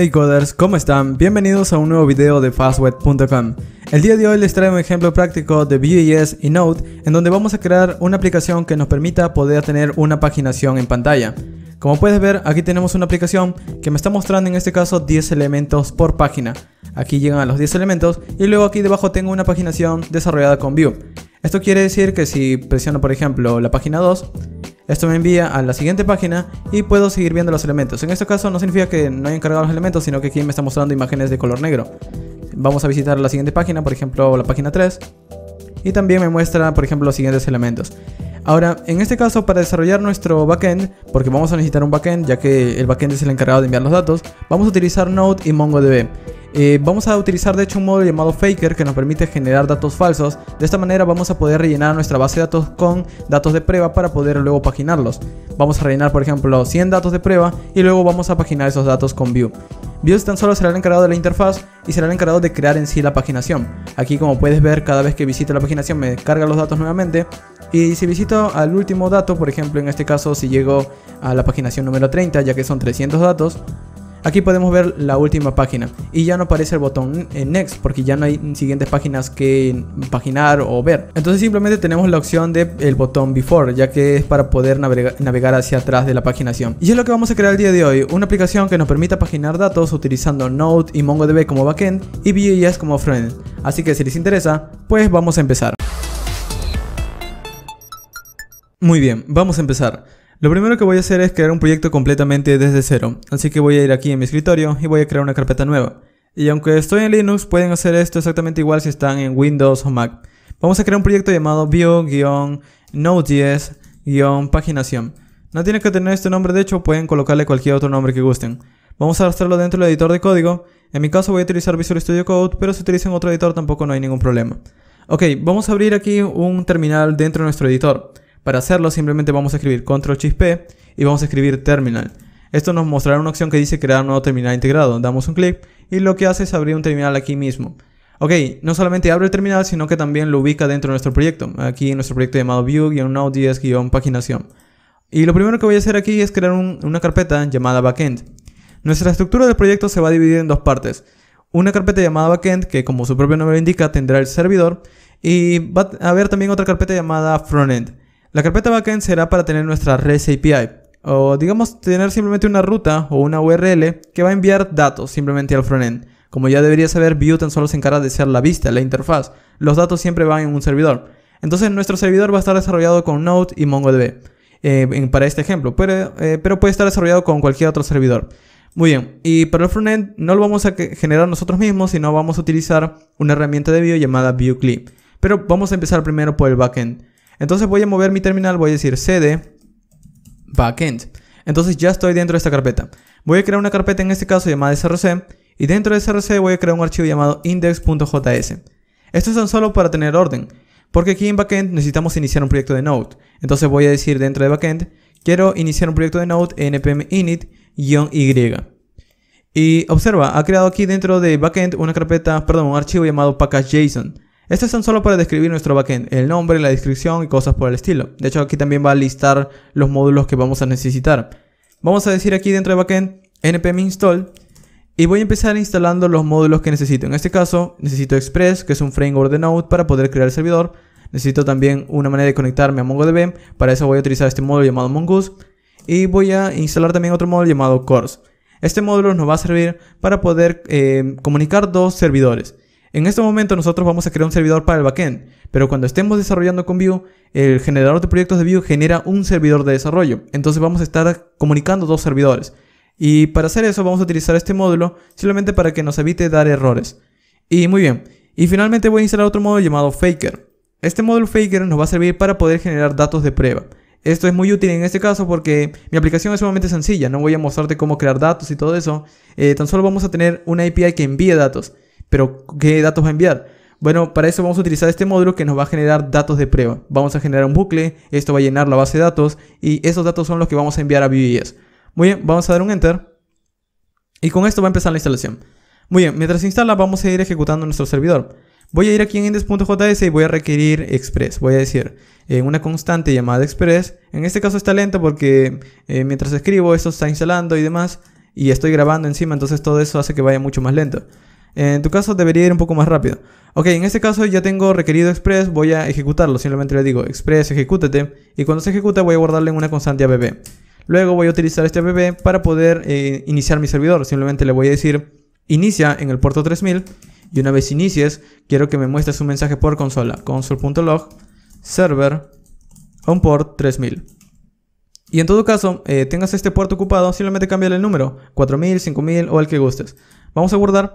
Hey coders, ¿cómo están? Bienvenidos a un nuevo video de fastweb.com. El día de hoy les traigo un ejemplo práctico de Vue.js y Node en donde vamos a crear una aplicación que nos permita poder tener una paginación en pantalla. Como puedes ver, aquí tenemos una aplicación que me está mostrando en este caso 10 elementos por página. Aquí llegan a los 10 elementos y luego aquí debajo tengo una paginación desarrollada con Vue. Esto quiere decir que si presiono por ejemplo la página 2, esto me envía a la siguiente página y puedo seguir viendo los elementos. En este caso no significa que no hayan cargado los elementos, sino que aquí me está mostrando imágenes de color negro. Vamos a visitar la siguiente página, por ejemplo la página 3. Y también me muestra, por ejemplo, los siguientes elementos. Ahora, en este caso, para desarrollar nuestro backend, porque vamos a necesitar un backend, ya que el backend es el encargado de enviar los datos, vamos a utilizar Node y MongoDB. Eh, vamos a utilizar de hecho un modo llamado Faker que nos permite generar datos falsos. De esta manera vamos a poder rellenar nuestra base de datos con datos de prueba para poder luego paginarlos. Vamos a rellenar por ejemplo 100 datos de prueba y luego vamos a paginar esos datos con View views tan solo será el encargado de la interfaz y será el encargado de crear en sí la paginación. Aquí como puedes ver cada vez que visito la paginación me carga los datos nuevamente y si visito al último dato, por ejemplo en este caso si llego a la paginación número 30 ya que son 300 datos, Aquí podemos ver la última página y ya no aparece el botón Next porque ya no hay siguientes páginas que paginar o ver. Entonces simplemente tenemos la opción del el botón Before ya que es para poder navegar hacia atrás de la paginación. Y es lo que vamos a crear el día de hoy, una aplicación que nos permita paginar datos utilizando Node y MongoDB como backend y Vue.js como frontend. Así que si les interesa, pues vamos a empezar. Muy bien, vamos a empezar. Lo primero que voy a hacer es crear un proyecto completamente desde cero, así que voy a ir aquí en mi escritorio y voy a crear una carpeta nueva. Y aunque estoy en Linux, pueden hacer esto exactamente igual si están en Windows o Mac. Vamos a crear un proyecto llamado view-node.js-paginación. No tiene que tener este nombre, de hecho pueden colocarle cualquier otro nombre que gusten. Vamos a hacerlo dentro del editor de código. En mi caso voy a utilizar Visual Studio Code, pero si utilizan otro editor tampoco no hay ningún problema. Ok, vamos a abrir aquí un terminal dentro de nuestro editor. Para hacerlo simplemente vamos a escribir control p y vamos a escribir terminal. Esto nos mostrará una opción que dice crear un nuevo terminal integrado. Damos un clic y lo que hace es abrir un terminal aquí mismo. Ok, no solamente abre el terminal, sino que también lo ubica dentro de nuestro proyecto. Aquí en nuestro proyecto llamado view-node.js-paginación. Y lo primero que voy a hacer aquí es crear una carpeta llamada backend. Nuestra estructura del proyecto se va a dividir en dos partes. Una carpeta llamada backend, que como su propio nombre indica, tendrá el servidor. Y va a haber también otra carpeta llamada frontend la carpeta backend será para tener nuestra REST API, o digamos tener simplemente una ruta o una URL que va a enviar datos simplemente al frontend. Como ya debería saber, Vue tan solo se encarga de ser la vista, la interfaz. Los datos siempre van en un servidor. Entonces nuestro servidor va a estar desarrollado con Node y MongoDB eh, para este ejemplo, eh, pero, puede estar desarrollado con cualquier otro servidor. Muy bien, y para el frontend no lo vamos a generar nosotros mismos, sino vamos a utilizar una herramienta de Vue llamada Clip Pero vamos a empezar primero por el backend. Entonces voy a mover mi terminal, voy a decir cd backend. Entonces ya estoy dentro de esta carpeta. Voy a crear una carpeta en este caso llamada src y dentro de src voy a crear un archivo llamado index.js. Esto es tan solo para tener orden, porque aquí en backend necesitamos iniciar un proyecto de Node. Entonces voy a decir dentro de backend, quiero iniciar un proyecto de Node npm init-y. Y observa, ha creado aquí dentro de backend una carpeta, perdón, un archivo llamado package.json. Estos son solo para describir nuestro backend, el nombre, la descripción y cosas por el estilo. De hecho, aquí también va a listar los módulos que vamos a necesitar. Vamos a decir aquí dentro de backend npm install y voy a empezar instalando los módulos que necesito. En este caso, necesito Express, que es un framework de Node para poder crear el servidor. Necesito también una manera de conectarme a MongoDB. Para eso voy a utilizar este módulo llamado Mongoose. Y voy a instalar también otro módulo llamado Cores. Este módulo nos va a servir para poder eh, comunicar dos servidores. En este momento nosotros vamos a crear un servidor para el backend, pero cuando estemos desarrollando con Vue, el generador de proyectos de Vue genera un servidor de desarrollo. Entonces vamos a estar comunicando dos servidores. Y para hacer eso vamos a utilizar este módulo simplemente para que nos evite dar errores. Y muy bien, y finalmente voy a instalar otro módulo llamado Faker. Este módulo Faker nos va a servir para poder generar datos de prueba. Esto es muy útil en este caso porque mi aplicación es sumamente sencilla, no voy a mostrarte cómo crear datos y todo eso, eh, tan solo vamos a tener una API que envíe datos. Pero, ¿qué datos va a enviar? Bueno, para eso vamos a utilizar este módulo que nos va a generar datos de prueba. Vamos a generar un bucle, esto va a llenar la base de datos y esos datos son los que vamos a enviar a Vue.js. Muy bien, vamos a dar un Enter y con esto va a empezar la instalación. Muy bien, mientras se instala vamos a ir ejecutando nuestro servidor. Voy a ir aquí en index.js y voy a requerir express. Voy a decir eh, una constante llamada express. En este caso está lento porque eh, mientras escribo esto está instalando y demás. Y estoy grabando encima, entonces todo eso hace que vaya mucho más lento en tu caso debería ir un poco más rápido. Ok, en este caso ya tengo requerido express, voy a ejecutarlo. Simplemente le digo express ejecútate y cuando se ejecuta voy a guardarle en una constante abb. Luego voy a utilizar este abb para poder eh, iniciar mi servidor. Simplemente le voy a decir inicia en el puerto 3000 y una vez inicies quiero que me muestres un mensaje por consola. console.log server on port 3000. Y en todo caso, eh, tengas este puerto ocupado, simplemente cámbiale el número, 4000, 5000 o el que gustes. Vamos a guardar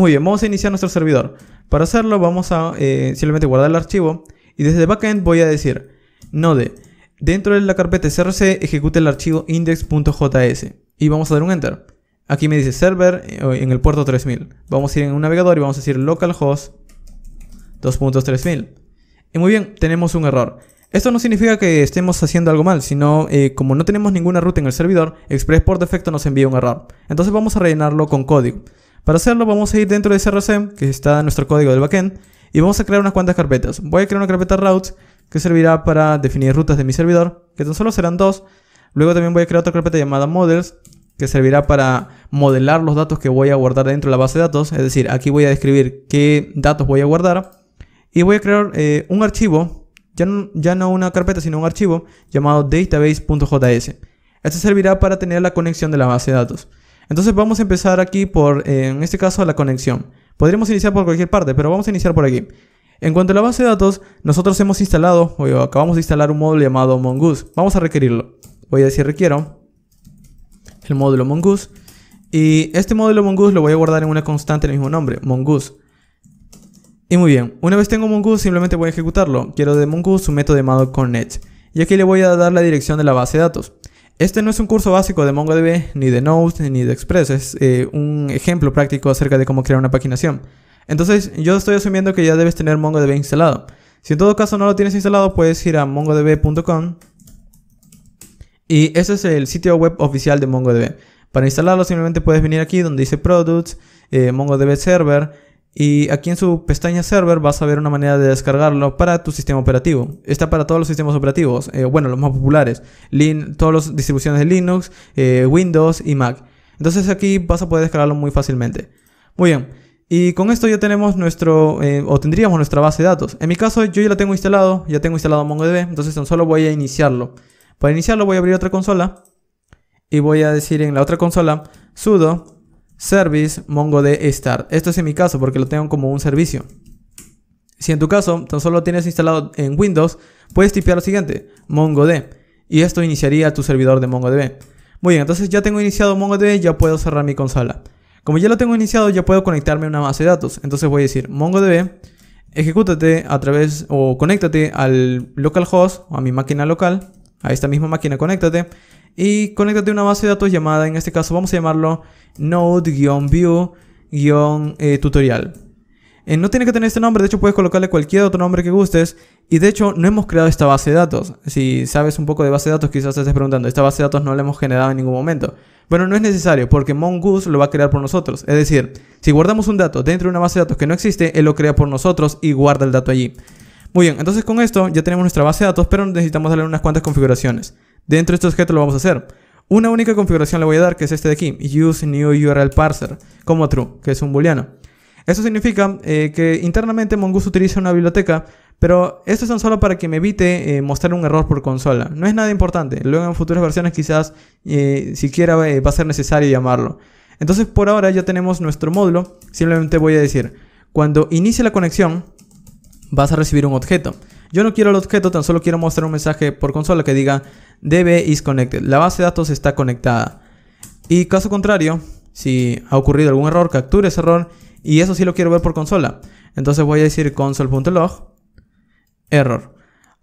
muy bien, vamos a iniciar nuestro servidor. Para hacerlo vamos a eh, simplemente guardar el archivo y desde backend voy a decir node dentro de la carpeta src ejecute el archivo index.js y vamos a dar un enter. Aquí me dice server eh, en el puerto 3000. Vamos a ir en un navegador y vamos a decir localhost 2.3000. Y muy bien, tenemos un error. Esto no significa que estemos haciendo algo mal, sino eh, como no tenemos ninguna ruta en el servidor, Express por defecto nos envía un error. Entonces vamos a rellenarlo con código. Para hacerlo vamos a ir dentro de SRC, que está en nuestro código del backend, y vamos a crear unas cuantas carpetas. Voy a crear una carpeta routes que servirá para definir rutas de mi servidor, que tan solo serán dos. Luego también voy a crear otra carpeta llamada models, que servirá para modelar los datos que voy a guardar dentro de la base de datos. Es decir, aquí voy a describir qué datos voy a guardar. Y voy a crear eh, un archivo, ya no, ya no una carpeta, sino un archivo llamado database.js. Esto servirá para tener la conexión de la base de datos. Entonces vamos a empezar aquí por, eh, en este caso, la conexión. Podríamos iniciar por cualquier parte, pero vamos a iniciar por aquí. En cuanto a la base de datos, nosotros hemos instalado, o acabamos de instalar un módulo llamado Mongoose. Vamos a requerirlo. Voy a decir requiero el módulo Mongoose. Y este módulo Mongoose lo voy a guardar en una constante del mismo nombre, Mongoose. Y muy bien, una vez tengo Mongoose simplemente voy a ejecutarlo. Quiero de Mongoose un método llamado connect. Y aquí le voy a dar la dirección de la base de datos. Este no es un curso básico de MongoDB, ni de Node, ni de Express, es eh, un ejemplo práctico acerca de cómo crear una paginación. Entonces yo estoy asumiendo que ya debes tener MongoDB instalado. Si en todo caso no lo tienes instalado, puedes ir a mongodb.com y ese es el sitio web oficial de MongoDB. Para instalarlo simplemente puedes venir aquí donde dice Products, eh, MongoDB Server, y aquí en su pestaña server vas a ver una manera de descargarlo para tu sistema operativo. Está para todos los sistemas operativos, eh, bueno, los más populares, todas las distribuciones de Linux, eh, Windows y Mac. Entonces aquí vas a poder descargarlo muy fácilmente. Muy bien, y con esto ya tenemos nuestro, eh, o tendríamos nuestra base de datos. En mi caso yo ya la tengo instalado, ya tengo instalado MongoDB, entonces tan solo voy a iniciarlo. Para iniciarlo voy a abrir otra consola y voy a decir en la otra consola sudo service mongod start. Esto es en mi caso porque lo tengo como un servicio. Si en tu caso tan solo lo tienes instalado en Windows, puedes tipear lo siguiente, mongod, y esto iniciaría tu servidor de MongoDB. Muy bien, entonces ya tengo iniciado MongoDB, ya puedo cerrar mi consola. Como ya lo tengo iniciado, ya puedo conectarme a una base de datos. Entonces voy a decir MongoDB, ejecútate a través o conéctate al localhost o a mi máquina local, a esta misma máquina conéctate, y conéctate a una base de datos llamada, en este caso vamos a llamarlo node-view-tutorial. Eh, no tiene que tener este nombre, de hecho puedes colocarle cualquier otro nombre que gustes. Y de hecho no hemos creado esta base de datos. Si sabes un poco de base de datos, quizás te estés preguntando, esta base de datos no la hemos generado en ningún momento. Bueno, no es necesario porque Mongoose lo va a crear por nosotros. Es decir, si guardamos un dato dentro de una base de datos que no existe, él lo crea por nosotros y guarda el dato allí. Muy bien, entonces con esto ya tenemos nuestra base de datos, pero necesitamos darle unas cuantas configuraciones. Dentro de este objeto lo vamos a hacer. Una única configuración le voy a dar, que es este de aquí, use new URL parser, como true, que es un booleano. Eso significa eh, que internamente Mongoose utiliza una biblioteca, pero esto es tan solo para que me evite eh, mostrar un error por consola. No es nada importante, luego en futuras versiones quizás eh, siquiera va a ser necesario llamarlo. Entonces por ahora ya tenemos nuestro módulo, simplemente voy a decir, cuando inicie la conexión vas a recibir un objeto. Yo no quiero el objeto, tan solo quiero mostrar un mensaje por consola que diga DB is connected. La base de datos está conectada. Y caso contrario, si ha ocurrido algún error, capture ese error. Y eso sí lo quiero ver por consola. Entonces voy a decir console.log error.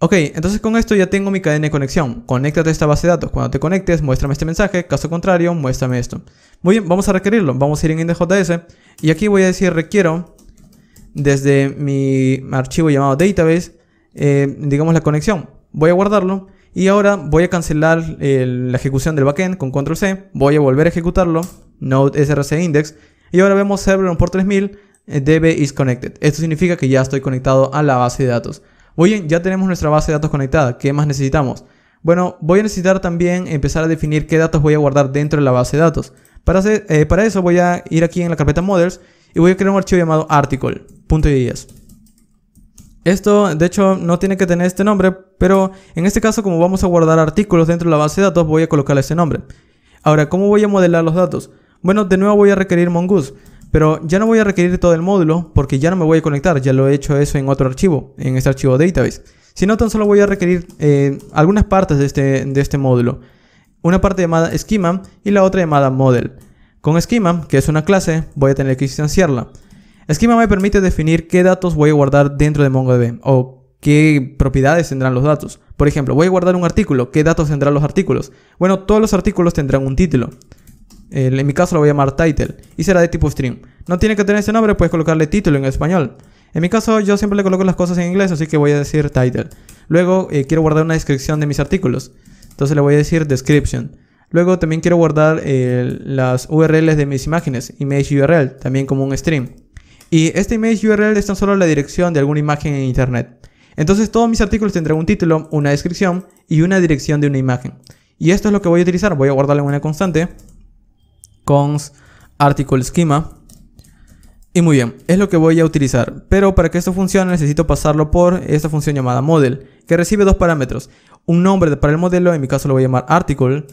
Ok, entonces con esto ya tengo mi cadena de conexión. Conéctate a esta base de datos. Cuando te conectes, muéstrame este mensaje. Caso contrario, muéstrame esto. Muy bien, vamos a requerirlo. Vamos a ir en index.js Y aquí voy a decir requiero desde mi archivo llamado database, eh, digamos la conexión. Voy a guardarlo. Y ahora voy a cancelar la ejecución del backend con control C. Voy a volver a ejecutarlo. Node src index. Y ahora vemos server on port 3000. Eh, DB is connected. Esto significa que ya estoy conectado a la base de datos. Oye, ya tenemos nuestra base de datos conectada. ¿Qué más necesitamos? Bueno, voy a necesitar también empezar a definir qué datos voy a guardar dentro de la base de datos. Para, eh, para eso voy a ir aquí en la carpeta models y voy a crear un archivo llamado article.js. Esto, de hecho, no tiene que tener este nombre, pero en este caso, como vamos a guardar artículos dentro de la base de datos, voy a colocar ese nombre. Ahora, ¿cómo voy a modelar los datos? Bueno, de nuevo voy a requerir Mongoose, pero ya no voy a requerir todo el módulo porque ya no me voy a conectar, ya lo he hecho eso en otro archivo, en este archivo database. Sino tan solo voy a requerir eh, algunas partes de este, de este módulo. Una parte llamada Schema y la otra llamada Model. Con Schema, que es una clase, voy a tener que instanciarla. Esquema me permite definir qué datos voy a guardar dentro de MongoDB o qué propiedades tendrán los datos. Por ejemplo, voy a guardar un artículo. ¿Qué datos tendrán los artículos? Bueno, todos los artículos tendrán un título. En mi caso lo voy a llamar title y será de tipo stream No tiene que tener ese nombre, puedes colocarle título en español. En mi caso yo siempre le coloco las cosas en inglés, así que voy a decir title. Luego eh, quiero guardar una descripción de mis artículos. Entonces le voy a decir description. Luego también quiero guardar eh, las URLs de mis imágenes, image URL, también como un stream y este image URL es tan solo la dirección de alguna imagen en internet. Entonces todos mis artículos tendrán un título, una descripción y una dirección de una imagen. Y esto es lo que voy a utilizar. Voy a guardarle en una constante. Cons article schema. Y muy bien, es lo que voy a utilizar. Pero para que esto funcione necesito pasarlo por esta función llamada model, que recibe dos parámetros. Un nombre para el modelo, en mi caso lo voy a llamar article,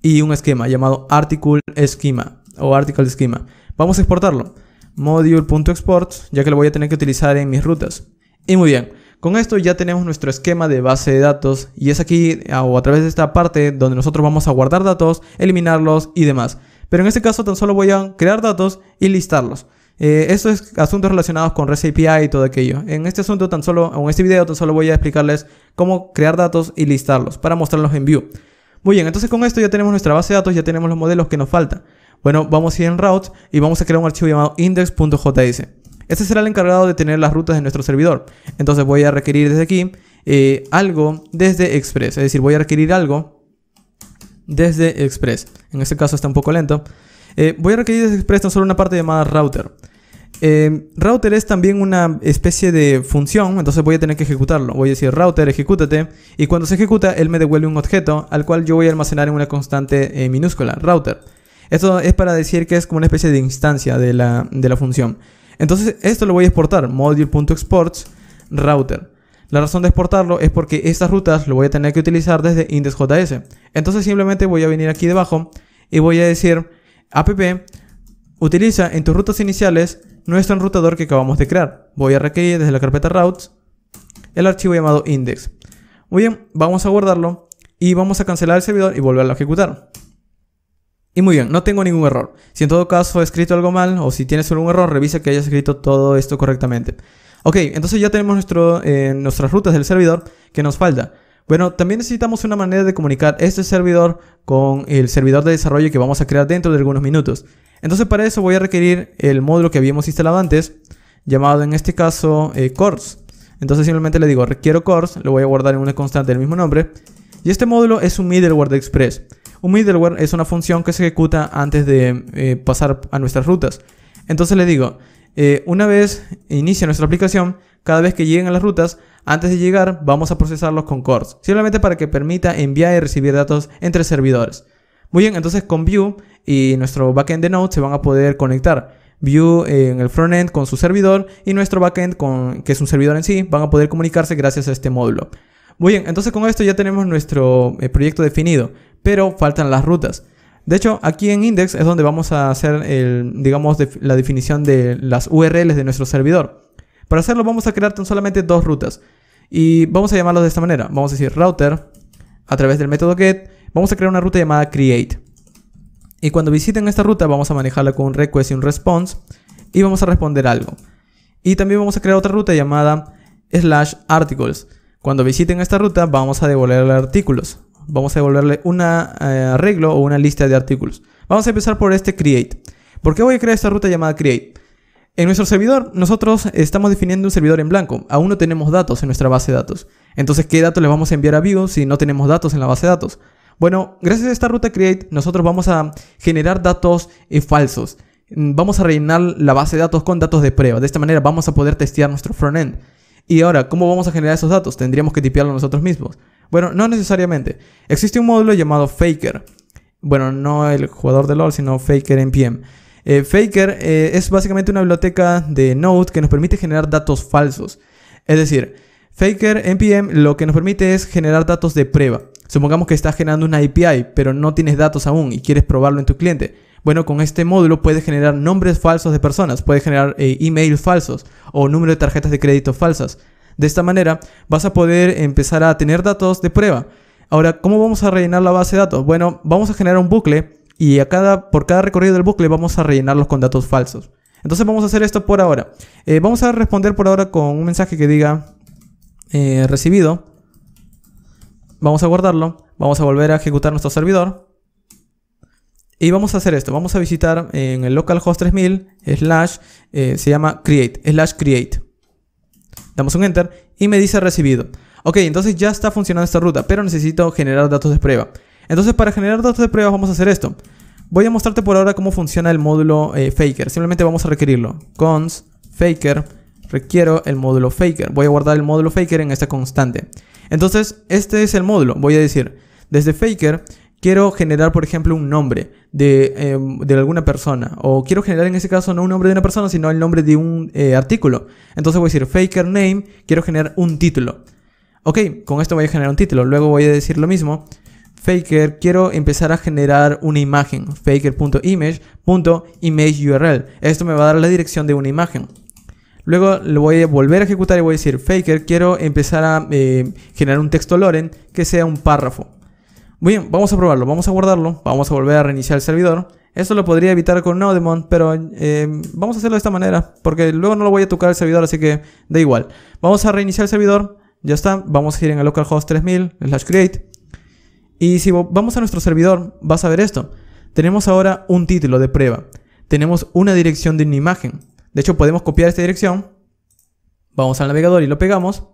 y un esquema llamado article schema o article schema. Vamos a exportarlo. Module.exports ya que lo voy a tener que utilizar en mis rutas. Y muy bien, con esto ya tenemos nuestro esquema de base de datos y es aquí o a través de esta parte donde nosotros vamos a guardar datos, eliminarlos y demás. Pero en este caso tan solo voy a crear datos y listarlos. Eh, esto es asuntos relacionados con REST API y todo aquello. En este asunto tan solo, en este video tan solo voy a explicarles cómo crear datos y listarlos para mostrarlos en view. Muy bien, entonces con esto ya tenemos nuestra base de datos, ya tenemos los modelos que nos faltan. Bueno, vamos a ir en route y vamos a crear un archivo llamado index.js. Este será el encargado de tener las rutas de nuestro servidor. Entonces voy a requerir desde aquí eh, algo desde Express. Es decir, voy a requerir algo desde Express. En este caso está un poco lento. Eh, voy a requerir desde Express tan solo una parte llamada router. Eh, router es también una especie de función, entonces voy a tener que ejecutarlo. Voy a decir router, ejecútate. Y cuando se ejecuta, él me devuelve un objeto al cual yo voy a almacenar en una constante minúscula, router. Esto es para decir que es como una especie de instancia de la, función. Entonces, esto lo voy a exportar, module.exports router. La razón de exportarlo es porque estas rutas lo voy a tener que utilizar desde index.js. Entonces, simplemente voy a venir aquí debajo y voy a decir app utiliza en tus rutas iniciales nuestro enrutador que acabamos de crear. Voy a requerir desde la carpeta routes el archivo llamado index. Muy bien, vamos a guardarlo y vamos a cancelar el servidor y volverlo a ejecutar. Y muy bien, no tengo ningún error. Si en todo caso he escrito algo mal o si tienes algún error, revisa que hayas escrito todo esto correctamente. Ok, entonces ya tenemos eh, nuestras rutas del servidor que nos falta. Bueno, también necesitamos una manera de comunicar este servidor con el servidor de desarrollo que vamos a crear dentro de algunos minutos. Entonces para eso voy a requerir el módulo que habíamos instalado antes, llamado en este caso eh, Entonces simplemente le digo requiero CORS, lo voy a guardar en una constante del mismo nombre y este módulo es un middleware de Express. Un middleware es una función que se ejecuta antes de eh, pasar a nuestras rutas. Entonces le digo, eh, una vez inicia nuestra aplicación, cada vez que lleguen a las rutas, antes de llegar vamos a procesarlos con cores, simplemente para que permita enviar y recibir datos entre servidores. Muy bien, entonces con Vue y nuestro backend de Node se van a poder conectar. Vue eh, en el frontend con su servidor y nuestro backend, con, que es un servidor en sí, van a poder comunicarse gracias a este módulo. Muy bien, entonces con esto ya tenemos nuestro eh, proyecto definido, pero faltan las rutas. De hecho, aquí en index es donde vamos a hacer, el, digamos, la definición de las URLs de nuestro servidor. Para hacerlo vamos a crear tan solamente dos rutas y vamos a llamarlas de esta manera. Vamos a decir router a través del método get, vamos a crear una ruta llamada create. Y cuando visiten esta ruta vamos a manejarla con un request y un response y vamos a responder algo. Y también vamos a crear otra ruta llamada slash articles. Cuando visiten esta ruta vamos a devolverle artículos. Vamos a devolverle un eh, arreglo o una lista de artículos. Vamos a empezar por este create. ¿Por qué voy a crear esta ruta llamada create? En nuestro servidor nosotros estamos definiendo un servidor en blanco. Aún no tenemos datos en nuestra base de datos. Entonces, ¿qué datos le vamos a enviar a Vigo si no tenemos datos en la base de datos? Bueno, gracias a esta ruta create nosotros vamos a generar datos eh, falsos. Vamos a rellenar la base de datos con datos de prueba. De esta manera vamos a poder testear nuestro frontend. Y ahora, ¿cómo vamos a generar esos datos? Tendríamos que tipearlo nosotros mismos. Bueno, no necesariamente. Existe un módulo llamado Faker. Bueno, no el jugador de LOL, sino Faker NPM. Eh, Faker eh, es básicamente una biblioteca de Node que nos permite generar datos falsos. Es decir, Faker NPM lo que nos permite es generar datos de prueba. Supongamos que estás generando una API, pero no tienes datos aún y quieres probarlo en tu cliente. Bueno, con este módulo puedes generar nombres falsos de personas, puedes generar eh, emails falsos o número de tarjetas de crédito falsas. De esta manera vas a poder empezar a tener datos de prueba. Ahora, ¿cómo vamos a rellenar la base de datos? Bueno, vamos a generar un bucle y a cada, por cada recorrido del bucle vamos a rellenarlos con datos falsos. Entonces vamos a hacer esto por ahora. Eh, vamos a responder por ahora con un mensaje que diga eh, recibido. Vamos a guardarlo. Vamos a volver a ejecutar nuestro servidor. Y vamos a hacer esto, vamos a visitar eh, en el localhost 3000 eh, slash, eh, se llama create, slash create. Damos un enter y me dice recibido. Ok, entonces ya está funcionando esta ruta, pero necesito generar datos de prueba. Entonces para generar datos de prueba vamos a hacer esto. Voy a mostrarte por ahora cómo funciona el módulo faker. Simplemente vamos a requerirlo. Cons faker, requiero el módulo faker. Voy a guardar el módulo faker en esta constante. Entonces este es el módulo. Voy a decir, desde faker quiero generar, por ejemplo, un nombre de, em, alguna persona. O quiero generar en este caso no un nombre de una persona, sino el nombre de un eh, artículo. Entonces voy a decir faker name, quiero generar un título. Ok, con esto voy a generar un título. Luego voy a decir lo mismo. Faker, quiero empezar a generar una imagen. Faker.image.imageURL. Esto me va a dar la dirección de una imagen. Luego lo voy a volver a ejecutar y voy a decir Faker, quiero empezar a eh, generar un texto Loren que sea un párrafo. Muy bien, vamos a probarlo, vamos a guardarlo, vamos a volver a reiniciar el servidor. Esto lo podría evitar con Nodemon, pero eh, vamos a hacerlo de esta manera, porque luego no lo voy a tocar el servidor, así que da igual. Vamos a reiniciar el servidor, ya está, vamos a ir en localhost 3000, slash create. Y si vamos a nuestro servidor, vas a ver esto. Tenemos ahora un título de prueba. Tenemos una dirección de una imagen. De hecho, podemos copiar esta dirección. Vamos al navegador y lo pegamos.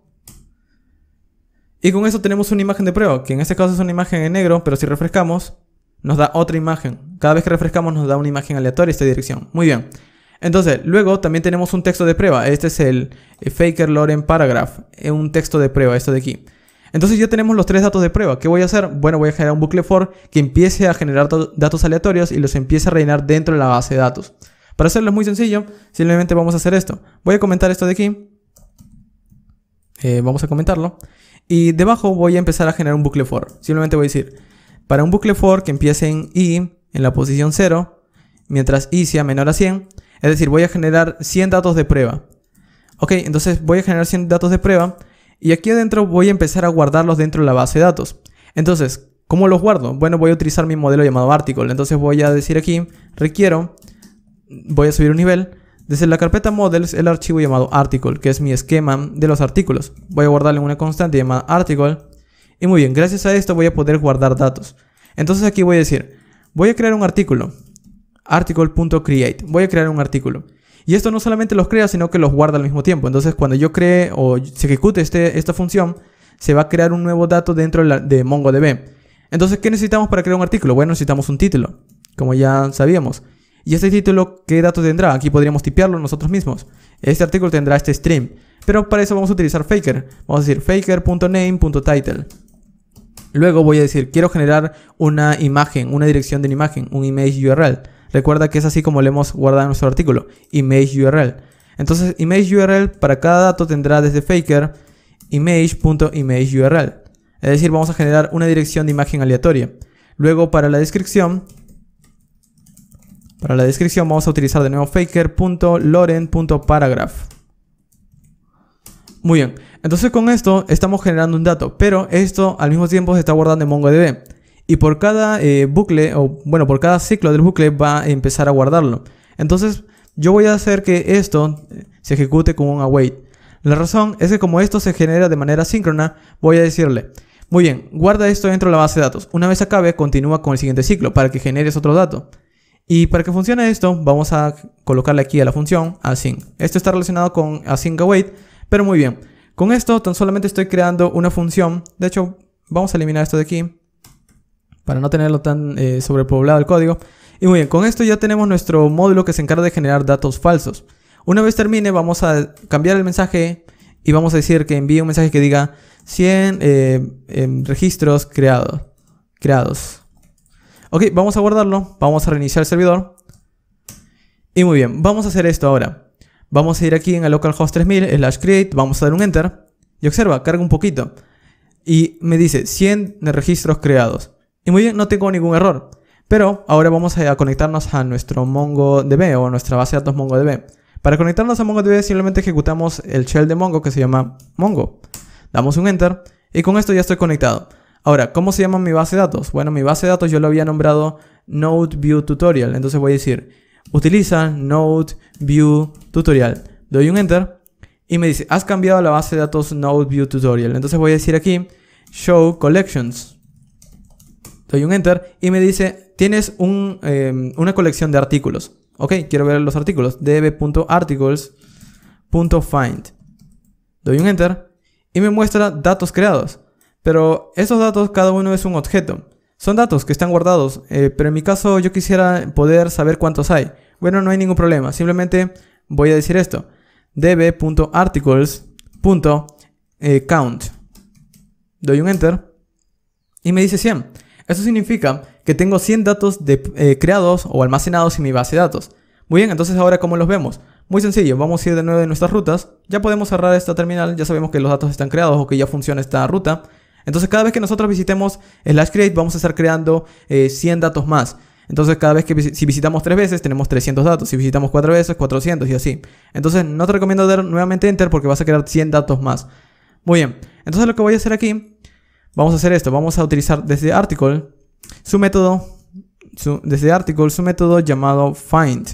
Y con eso tenemos una imagen de prueba, que en este caso es una imagen en negro, pero si refrescamos, nos da otra imagen. Cada vez que refrescamos nos da una imagen aleatoria esta dirección. Muy bien. Entonces, luego también tenemos un texto de prueba. Este es el eh, Faker Loren Paragraph, un texto de prueba, esto de aquí. Entonces ya tenemos los tres datos de prueba. ¿Qué voy a hacer? Bueno, voy a generar un bucle for que empiece a generar datos aleatorios y los empiece a rellenar dentro de la base de datos. Para hacerlo es muy sencillo, simplemente vamos a hacer esto. Voy a comentar esto de aquí. Eh, vamos a comentarlo. Y debajo voy a empezar a generar un bucle for. Simplemente voy a decir, para un bucle for que empiece en i, en la posición 0, mientras i sea menor a 100, es decir, voy a generar 100 datos de prueba. Ok, entonces voy a generar 100 datos de prueba y aquí adentro voy a empezar a guardarlos dentro de la base de datos. Entonces, ¿cómo los guardo? Bueno, voy a utilizar mi modelo llamado article. Entonces voy a decir aquí, requiero, voy a subir un nivel desde la carpeta models, el archivo llamado article, que es mi esquema de los artículos. Voy a guardarle una constante llamada article. Y muy bien, gracias a esto voy a poder guardar datos. Entonces aquí voy a decir, voy a crear un artículo. Article.create. Voy a crear un artículo. Y esto no solamente los crea, sino que los guarda al mismo tiempo. Entonces cuando yo cree o se ejecute este, esta función, se va a crear un nuevo dato dentro de, de MongoDB. Entonces, ¿qué necesitamos para crear un artículo? Bueno, necesitamos un título, como ya sabíamos. Y este título, ¿qué dato tendrá? Aquí podríamos tipearlo nosotros mismos. Este artículo tendrá este stream. Pero para eso vamos a utilizar Faker. Vamos a decir faker.name.title. Luego voy a decir, quiero generar una imagen, una dirección de imagen, un image URL. Recuerda que es así como le hemos guardado en nuestro artículo, image URL. Entonces, image URL para cada dato tendrá desde faker image.imageURL. Es decir, vamos a generar una dirección de imagen aleatoria. Luego para la descripción para la descripción vamos a utilizar de nuevo faker.loren.paragraph. Muy bien, entonces con esto estamos generando un dato, pero esto al mismo tiempo se está guardando en MongoDB. Y por cada eh, bucle, o bueno, por cada ciclo del bucle va a empezar a guardarlo. Entonces yo voy a hacer que esto eh, se ejecute con un await. La razón es que como esto se genera de manera síncrona, voy a decirle, muy bien, guarda esto dentro de la base de datos. Una vez acabe, continúa con el siguiente ciclo para que generes otro dato. Y para que funcione esto, vamos a colocarle aquí a la función async. Esto está relacionado con async await, pero muy bien. Con esto tan solamente estoy creando una función. De hecho, vamos a eliminar esto de aquí para no tenerlo tan eh, sobrepoblado el código. Y muy bien, con esto ya tenemos nuestro módulo que se encarga de generar datos falsos. Una vez termine, vamos a cambiar el mensaje y vamos a decir que envíe un mensaje que diga 100 eh, em, registros creados. creados. Ok, vamos a guardarlo. Vamos a reiniciar el servidor. Y muy bien, vamos a hacer esto ahora. Vamos a ir aquí en el localhost 3000, slash create, vamos a dar un enter. Y observa, carga un poquito. Y me dice 100 registros creados. Y muy bien, no tengo ningún error. Pero ahora vamos a conectarnos a nuestro MongoDB o a nuestra base de datos MongoDB. Para conectarnos a MongoDB simplemente ejecutamos el shell de Mongo que se llama Mongo. Damos un enter y con esto ya estoy conectado. Ahora, ¿cómo se llama mi base de datos? Bueno, mi base de datos yo lo había nombrado NodeViewTutorial, Entonces voy a decir, utiliza NodeViewTutorial Doy un Enter y me dice, has cambiado la base de datos NodeViewTutorial, Entonces voy a decir aquí, Show Collections. Doy un Enter y me dice, tienes em, una colección de artículos. Ok, quiero ver los artículos. db.articles.find. Doy un Enter y me muestra datos creados. Pero esos datos, cada uno es un objeto. Son datos que están guardados, eh, pero en mi caso yo quisiera poder saber cuántos hay. Bueno, no hay ningún problema, simplemente voy a decir esto. db.articles.count. Doy un enter y me dice 100. Eso significa que tengo 100 datos eh, creados o almacenados en mi base de datos. Muy bien, entonces ahora cómo los vemos. Muy sencillo, vamos a ir de nuevo en nuestras rutas. Ya podemos cerrar esta terminal, ya sabemos que los datos están creados o que ya funciona esta ruta. Entonces cada vez que nosotros visitemos slash create vamos a estar creando 100 eh, datos más. Entonces cada vez que si visitamos 3 veces tenemos 300 datos, si visitamos 4 veces 400 y así. Entonces no te recomiendo dar nuevamente enter porque vas a crear 100 datos más. Muy bien, entonces lo que voy a hacer aquí, vamos a hacer esto, vamos a utilizar desde article su método, desde article su método llamado find.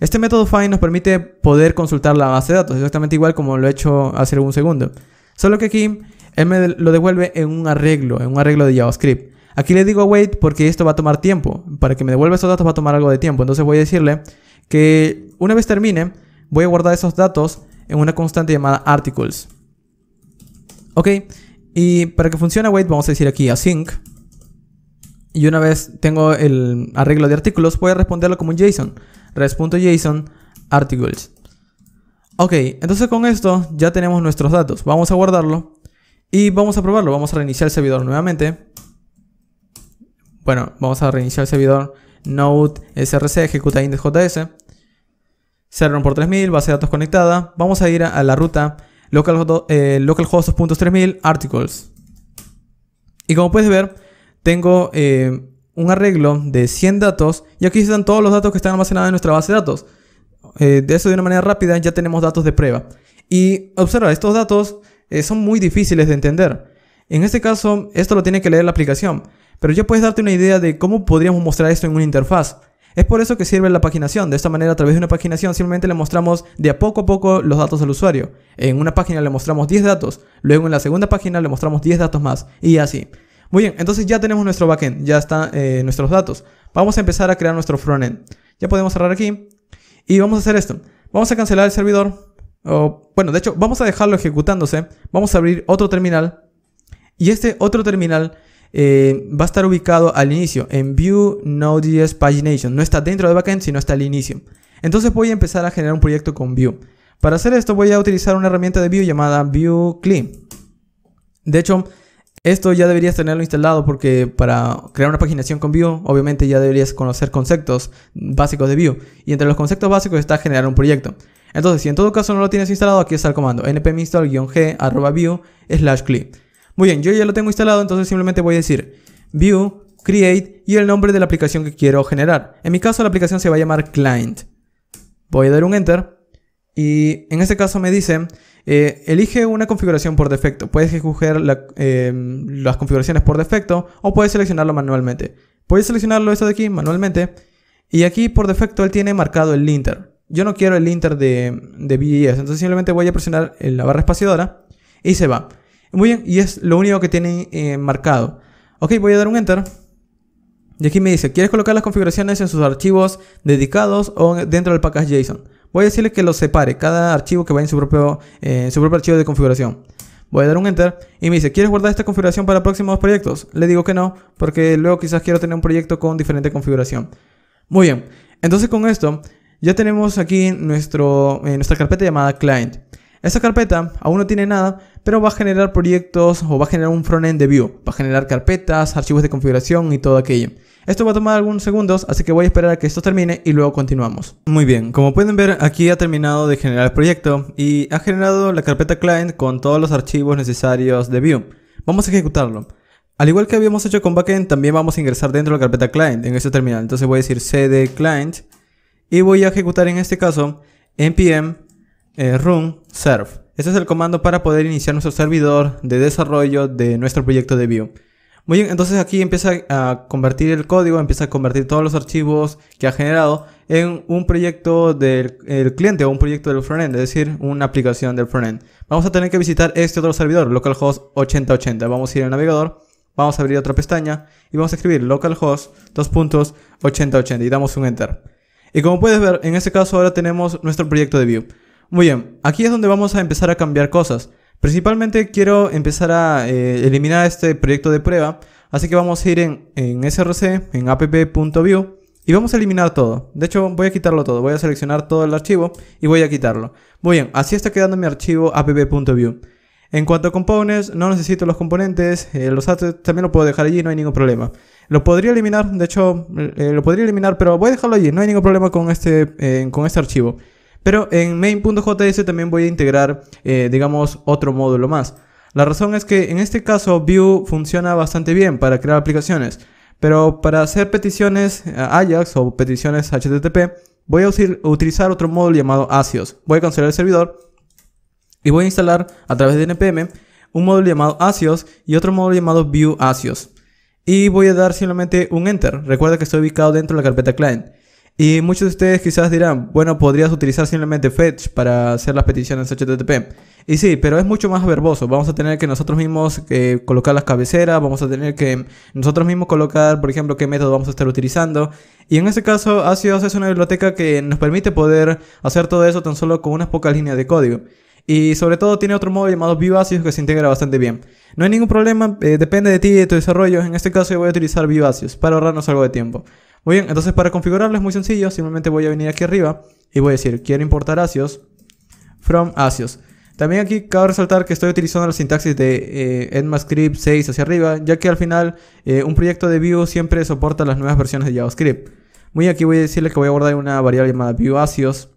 Este método find nos permite poder consultar la base de datos, exactamente igual como lo he hecho hace un segundo. Solo que aquí él me lo devuelve en un arreglo, en un arreglo de JavaScript. Aquí le digo wait porque esto va a tomar tiempo. Para que me devuelva esos datos va a tomar algo de tiempo. Entonces voy a decirle que una vez termine, voy a guardar esos datos en una constante llamada articles. Ok, y para que funcione wait vamos a decir aquí async. Y una vez tengo el arreglo de artículos, voy a responderlo como un JSON. Res.json articles. Ok, entonces con esto ya tenemos nuestros datos. Vamos a guardarlo y vamos a probarlo, vamos a reiniciar el servidor nuevamente. Bueno, vamos a reiniciar el servidor node src ejecuta index.js. Server por 3000, base de datos conectada. Vamos a ir a, la ruta local, eh, localhost 2.3000 articles. Y como puedes ver, tengo eh, un arreglo de 100 datos y aquí están todos los datos que están almacenados en nuestra base de datos. Eh, de eso de una manera rápida ya tenemos datos de prueba. Y observa, estos datos eh, son muy difíciles de entender. En este caso, esto lo tiene que leer la aplicación, pero ya puedes darte una idea de cómo podríamos mostrar esto en una interfaz. Es por eso que sirve la paginación. De esta manera, a través de una paginación, simplemente le mostramos de a poco a poco los datos del usuario. En una página le mostramos 10 datos, luego en la segunda página le mostramos 10 datos más, y así. Muy bien, entonces ya tenemos nuestro backend, ya están eh, nuestros datos. Vamos a empezar a crear nuestro frontend. Ya podemos cerrar aquí. Y vamos a hacer esto. Vamos a cancelar el servidor bueno, de hecho, vamos a dejarlo ejecutándose. Vamos a abrir otro terminal. Y este otro terminal eh, va a estar ubicado al inicio, en View Node.js Pagination. No está dentro de backend, sino está al inicio. Entonces voy a empezar a generar un proyecto con view. Para hacer esto voy a utilizar una herramienta de view llamada view Clean. De hecho, esto ya deberías tenerlo instalado porque para crear una paginación con view, obviamente ya deberías conocer conceptos básicos de view Y entre los conceptos básicos está generar un proyecto. Entonces, si en todo caso no lo tienes instalado, aquí está el comando npm install-g view slash Muy bien, yo ya lo tengo instalado, entonces simplemente voy a decir view create y el nombre de la aplicación que quiero generar. En mi caso la aplicación se va a llamar client. Voy a dar un enter y en este caso me dice, eh, elige una configuración por defecto. Puedes escoger em, las configuraciones por defecto o puedes seleccionarlo manualmente. Puedes seleccionarlo esto de aquí manualmente y aquí por defecto él tiene marcado el linter yo no quiero el inter de, de BGS, entonces simplemente voy a presionar eh, la barra espaciadora y se va. Muy bien, y es lo único que tiene eh, marcado. Ok, voy a dar un enter. Y aquí me dice, ¿quieres colocar las configuraciones en sus archivos dedicados o dentro del package JSON? Voy a decirle que los separe, cada archivo que vaya en su propio, eh, su propio archivo de configuración. Voy a dar un enter y me dice, ¿quieres guardar esta configuración para próximos proyectos? Le digo que no, porque luego quizás quiero tener un proyecto con diferente configuración. Muy bien, entonces con esto ya tenemos aquí nuestro, eh, nuestra carpeta llamada client. Esta carpeta aún no tiene nada, pero va a generar proyectos o va a generar un frontend de Vue. Va a generar carpetas, archivos de configuración y todo aquello. Esto va a tomar algunos segundos, así que voy a esperar a que esto termine y luego continuamos. Muy bien, como pueden ver aquí ha terminado de generar el proyecto y ha generado la carpeta client con todos los archivos necesarios de Vue. Vamos a ejecutarlo. Al igual que habíamos hecho con backend, también vamos a ingresar dentro de la carpeta client en este terminal. Entonces voy a decir cd client y voy a ejecutar en este caso npm eh, run serve. Este es el comando para poder iniciar nuestro servidor de desarrollo de nuestro proyecto de Vue. Muy bien, entonces aquí empieza a convertir el código, empieza a convertir todos los archivos que ha generado en un proyecto del cliente o un proyecto del frontend, es decir, una aplicación del frontend. Vamos a tener que visitar este otro servidor, localhost 8080. Vamos a ir al navegador, vamos a abrir otra pestaña y vamos a escribir localhost 2.8080 y damos un enter. Y como puedes ver, en este caso ahora tenemos nuestro proyecto de view. Muy bien, aquí es donde vamos a empezar a cambiar cosas. Principalmente quiero empezar a eh, eliminar este proyecto de prueba, así que vamos a ir en, en src, en app.view, y vamos a eliminar todo. De hecho, voy a quitarlo todo. Voy a seleccionar todo el archivo y voy a quitarlo. Muy bien, así está quedando mi archivo app.view. En cuanto a components, no necesito los componentes, eh, los también lo puedo dejar allí, no hay ningún problema. Lo podría eliminar, de hecho, eh, lo podría eliminar, pero voy a dejarlo allí, no hay ningún problema con este, eh, con este archivo. Pero en main.js también voy a integrar, digamos, otro módulo más. La razón es que en este caso Vue funciona bastante bien para crear aplicaciones, pero para hacer peticiones Ajax o peticiones HTTP, voy a utilizar otro módulo llamado ASIOS. Voy a cancelar el servidor y voy a instalar a través de npm un módulo llamado ASIOS y otro módulo llamado View ASIOS. Y voy a dar simplemente un Enter. Recuerda que estoy ubicado dentro de la carpeta client. Y muchos de ustedes quizás dirán, bueno, podrías utilizar simplemente fetch para hacer las peticiones HTTP. Y sí, pero es mucho más verboso. Vamos a tener que nosotros mismos eh, colocar las cabeceras, vamos a tener que nosotros mismos colocar, por ejemplo, qué método vamos a estar utilizando. Y en este caso, asios es una biblioteca que nos permite poder hacer todo eso tan solo con unas pocas líneas de código. Y sobre todo tiene otro modo llamado Vivacious que se integra bastante bien. No hay ningún problema, eh, depende de ti y de tu desarrollo. En este caso yo voy a utilizar Vivacious para ahorrarnos algo de tiempo. Muy bien, entonces para configurarlo es muy sencillo. Simplemente voy a venir aquí arriba y voy a decir quiero importar Asios from Asios. También aquí cabe resaltar que estoy utilizando la sintaxis de eh, 6 hacia arriba, ya que al final eh, un proyecto de Vue siempre soporta las nuevas versiones de JavaScript. Muy bien, aquí voy a decirle que voy a guardar una variable llamada ViewAsios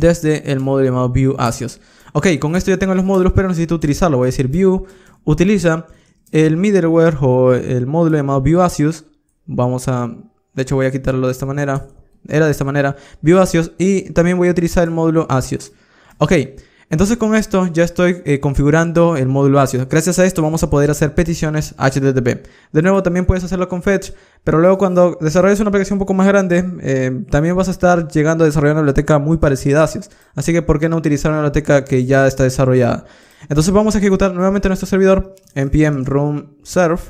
desde el módulo llamado View Asios. Ok, con esto ya tengo los módulos, pero necesito utilizarlo. Voy a decir View, utiliza el middleware o el módulo llamado View Asios. Vamos a, de hecho voy a quitarlo de esta manera. Era de esta manera, View Asios y también voy a utilizar el módulo Asios. Ok, entonces con esto ya estoy eh, configurando el módulo ácido. Gracias a esto vamos a poder hacer peticiones HTTP. De nuevo también puedes hacerlo con Fetch, pero luego cuando desarrolles una aplicación un poco más grande, eh, también vas a estar llegando a desarrollar una biblioteca muy parecida a ASIOS Así que ¿por qué no utilizar una biblioteca que ya está desarrollada? Entonces vamos a ejecutar nuevamente nuestro servidor npm room serve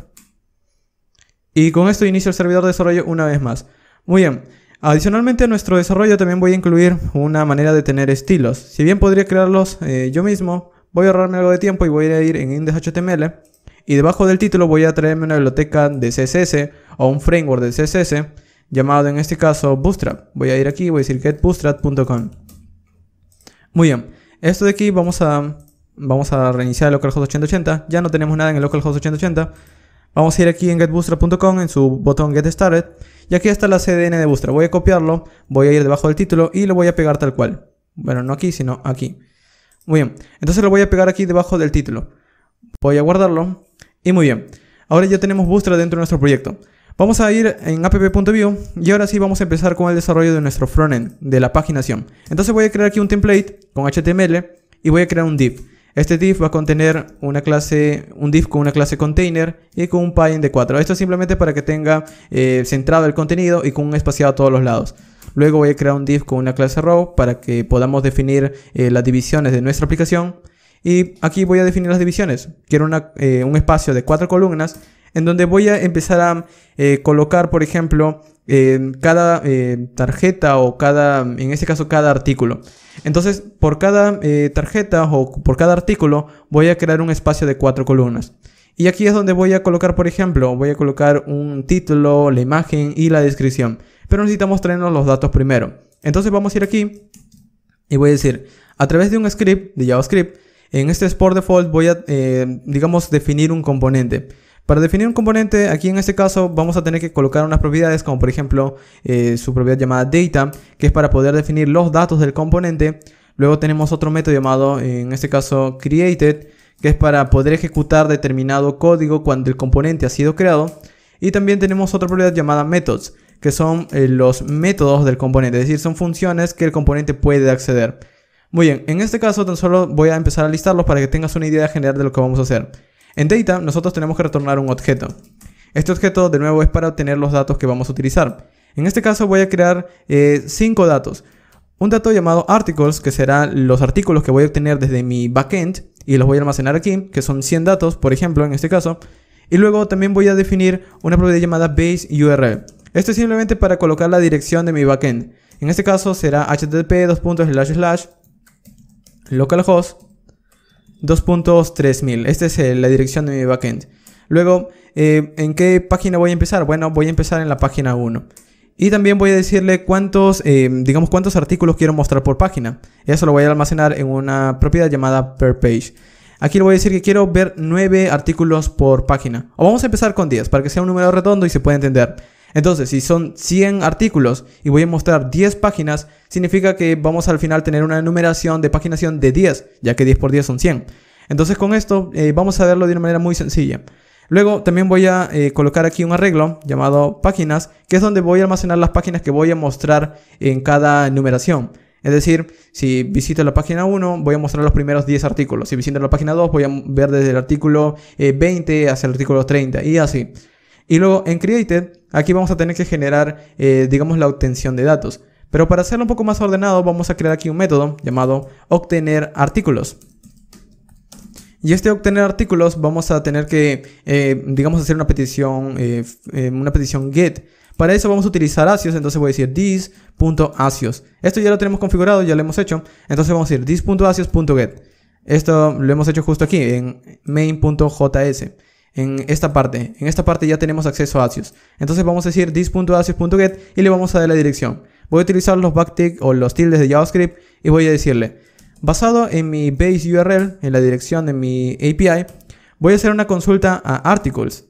y con esto inicio el servidor de desarrollo una vez más. Muy bien. Adicionalmente a nuestro desarrollo también voy a incluir una manera de tener estilos. Si bien podría crearlos eh, yo mismo, voy a ahorrarme algo de tiempo y voy a ir en index.html y debajo del título voy a traerme una biblioteca de CSS o un framework de CSS llamado en este caso Bootstrap. Voy a ir aquí y voy a decir getbootstrap.com. Muy bien, esto de aquí vamos a, vamos a reiniciar el localhost 8080. Ya no tenemos nada en el localhost 8080. Vamos a ir aquí en getbootstrap.com en su botón Get Started y aquí está la CDN de Bustra, Voy a copiarlo, voy a ir debajo del título y lo voy a pegar tal cual. Bueno, no aquí, sino aquí. Muy bien, entonces lo voy a pegar aquí debajo del título. Voy a guardarlo. Y muy bien, ahora ya tenemos Bustra dentro de nuestro proyecto. Vamos a ir en app.view y ahora sí vamos a empezar con el desarrollo de nuestro frontend, de la paginación. Entonces voy a crear aquí un template con HTML y voy a crear un div. Este div va a contener una clase, un div con una clase container y con un padding de 4. Esto es simplemente para que tenga eh, centrado el contenido y con un espaciado a todos los lados. Luego voy a crear un div con una clase row para que podamos definir eh, las divisiones de nuestra aplicación. Y aquí voy a definir las divisiones. Quiero eh, un espacio de 4 columnas en donde voy a empezar a colocar, por ejemplo, cada eh, tarjeta o cada, en este caso, cada artículo. Entonces, por cada eh, tarjeta o por cada artículo voy a crear un espacio de cuatro columnas. Y aquí es donde voy a colocar, por ejemplo, voy a colocar un título, la imagen y la descripción. Pero necesitamos traernos los datos primero. Entonces vamos a ir aquí y voy a decir, a través de un script de JavaScript, en este Sport Default voy a, eh, digamos, definir un componente. Para definir un componente, aquí en este caso vamos a tener que colocar unas propiedades como por ejemplo eh, su propiedad llamada data, que es para poder definir los datos del componente. Luego tenemos otro método llamado, en este caso, created, que es para poder ejecutar determinado código cuando el componente ha sido creado. Y también tenemos otra propiedad llamada methods, que son eh, los métodos del componente, es decir, son funciones que el componente puede acceder. Muy bien, en este caso tan solo voy a empezar a listarlos para que tengas una idea general de lo que vamos a hacer. En data nosotros tenemos que retornar un objeto. Este objeto de nuevo es para obtener los datos que vamos a utilizar. En este caso voy a crear 5 eh, datos. Un dato llamado articles, que serán los artículos que voy a obtener desde mi backend y los voy a almacenar aquí, que son 100 datos, por ejemplo, en este caso. Y luego también voy a definir una propiedad llamada base URL. Esto es simplemente para colocar la dirección de mi backend. En este caso será http://localhost mil, Esta es eh, la dirección de mi backend. Luego, eh, ¿en qué página voy a empezar? Bueno, voy a empezar en la página 1. Y también voy a decirle cuántos, eh, digamos, cuántos artículos quiero mostrar por página. Eso lo voy a almacenar en una propiedad llamada per page. Aquí le voy a decir que quiero ver 9 artículos por página. O vamos a empezar con 10 para que sea un número redondo y se pueda entender. Entonces, si son 100 artículos y voy a mostrar 10 páginas, significa que vamos al final a tener una numeración de paginación de 10, ya que 10 por 10 son 100. Entonces con esto eh, vamos a verlo de una manera muy sencilla. Luego también voy a eh, colocar aquí un arreglo llamado páginas, que es donde voy a almacenar las páginas que voy a mostrar en cada numeración. Es decir, si visito la página 1, voy a mostrar los primeros 10 artículos. Si visito la página 2, voy a ver desde el artículo 20 eh, hasta el artículo 30 y así. Y luego en Created, aquí vamos a tener que generar, eh, digamos, la obtención de datos. Pero para hacerlo un poco más ordenado, vamos a crear aquí un método llamado obtener artículos. Y este obtener artículos vamos a tener que, eh, digamos, hacer una petición, eh, una petición get. Para eso vamos a utilizar ASIOS, entonces voy a decir this.asios. Esto ya lo tenemos configurado, ya lo hemos hecho. Entonces vamos a decir this.asios.get. Esto lo hemos hecho justo aquí en main.js en esta parte. En esta parte ya tenemos acceso a Asios. Entonces vamos a decir this.asios.get y le vamos a dar la dirección. Voy a utilizar los backticks o los tildes de JavaScript y voy a decirle, basado en mi base URL, en la dirección de mi API, voy a hacer una consulta a articles.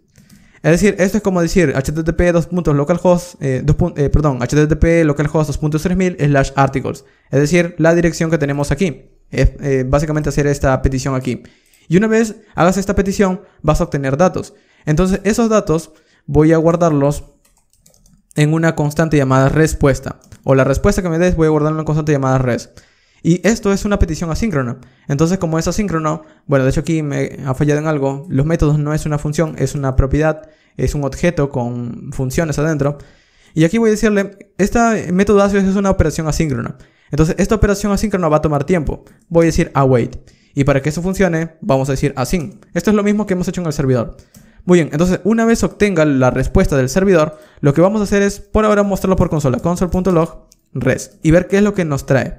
Es decir, esto es como decir http localhost, eh, eh, perdón, http localhost 2.3000 slash articles. Es decir, la dirección que tenemos aquí. Es eh, básicamente hacer esta petición aquí. Y una vez hagas esta petición, vas a obtener datos. Entonces, esos datos voy a guardarlos en una constante llamada respuesta. O la respuesta que me des voy a guardar en una constante llamada res. Y esto es una petición asíncrona. Entonces, como es asíncrono, bueno, de hecho aquí me ha fallado en algo. Los métodos no es una función, es una propiedad, es un objeto con funciones adentro. Y aquí voy a decirle, este método hace es una operación asíncrona. Entonces, esta operación asíncrona va a tomar tiempo. Voy a decir await. Ah, y para que eso funcione, vamos a decir así. Esto es lo mismo que hemos hecho en el servidor. Muy bien, entonces una vez obtenga la respuesta del servidor, lo que vamos a hacer es por ahora mostrarlo por consola, console.log res, y ver qué es lo que nos trae.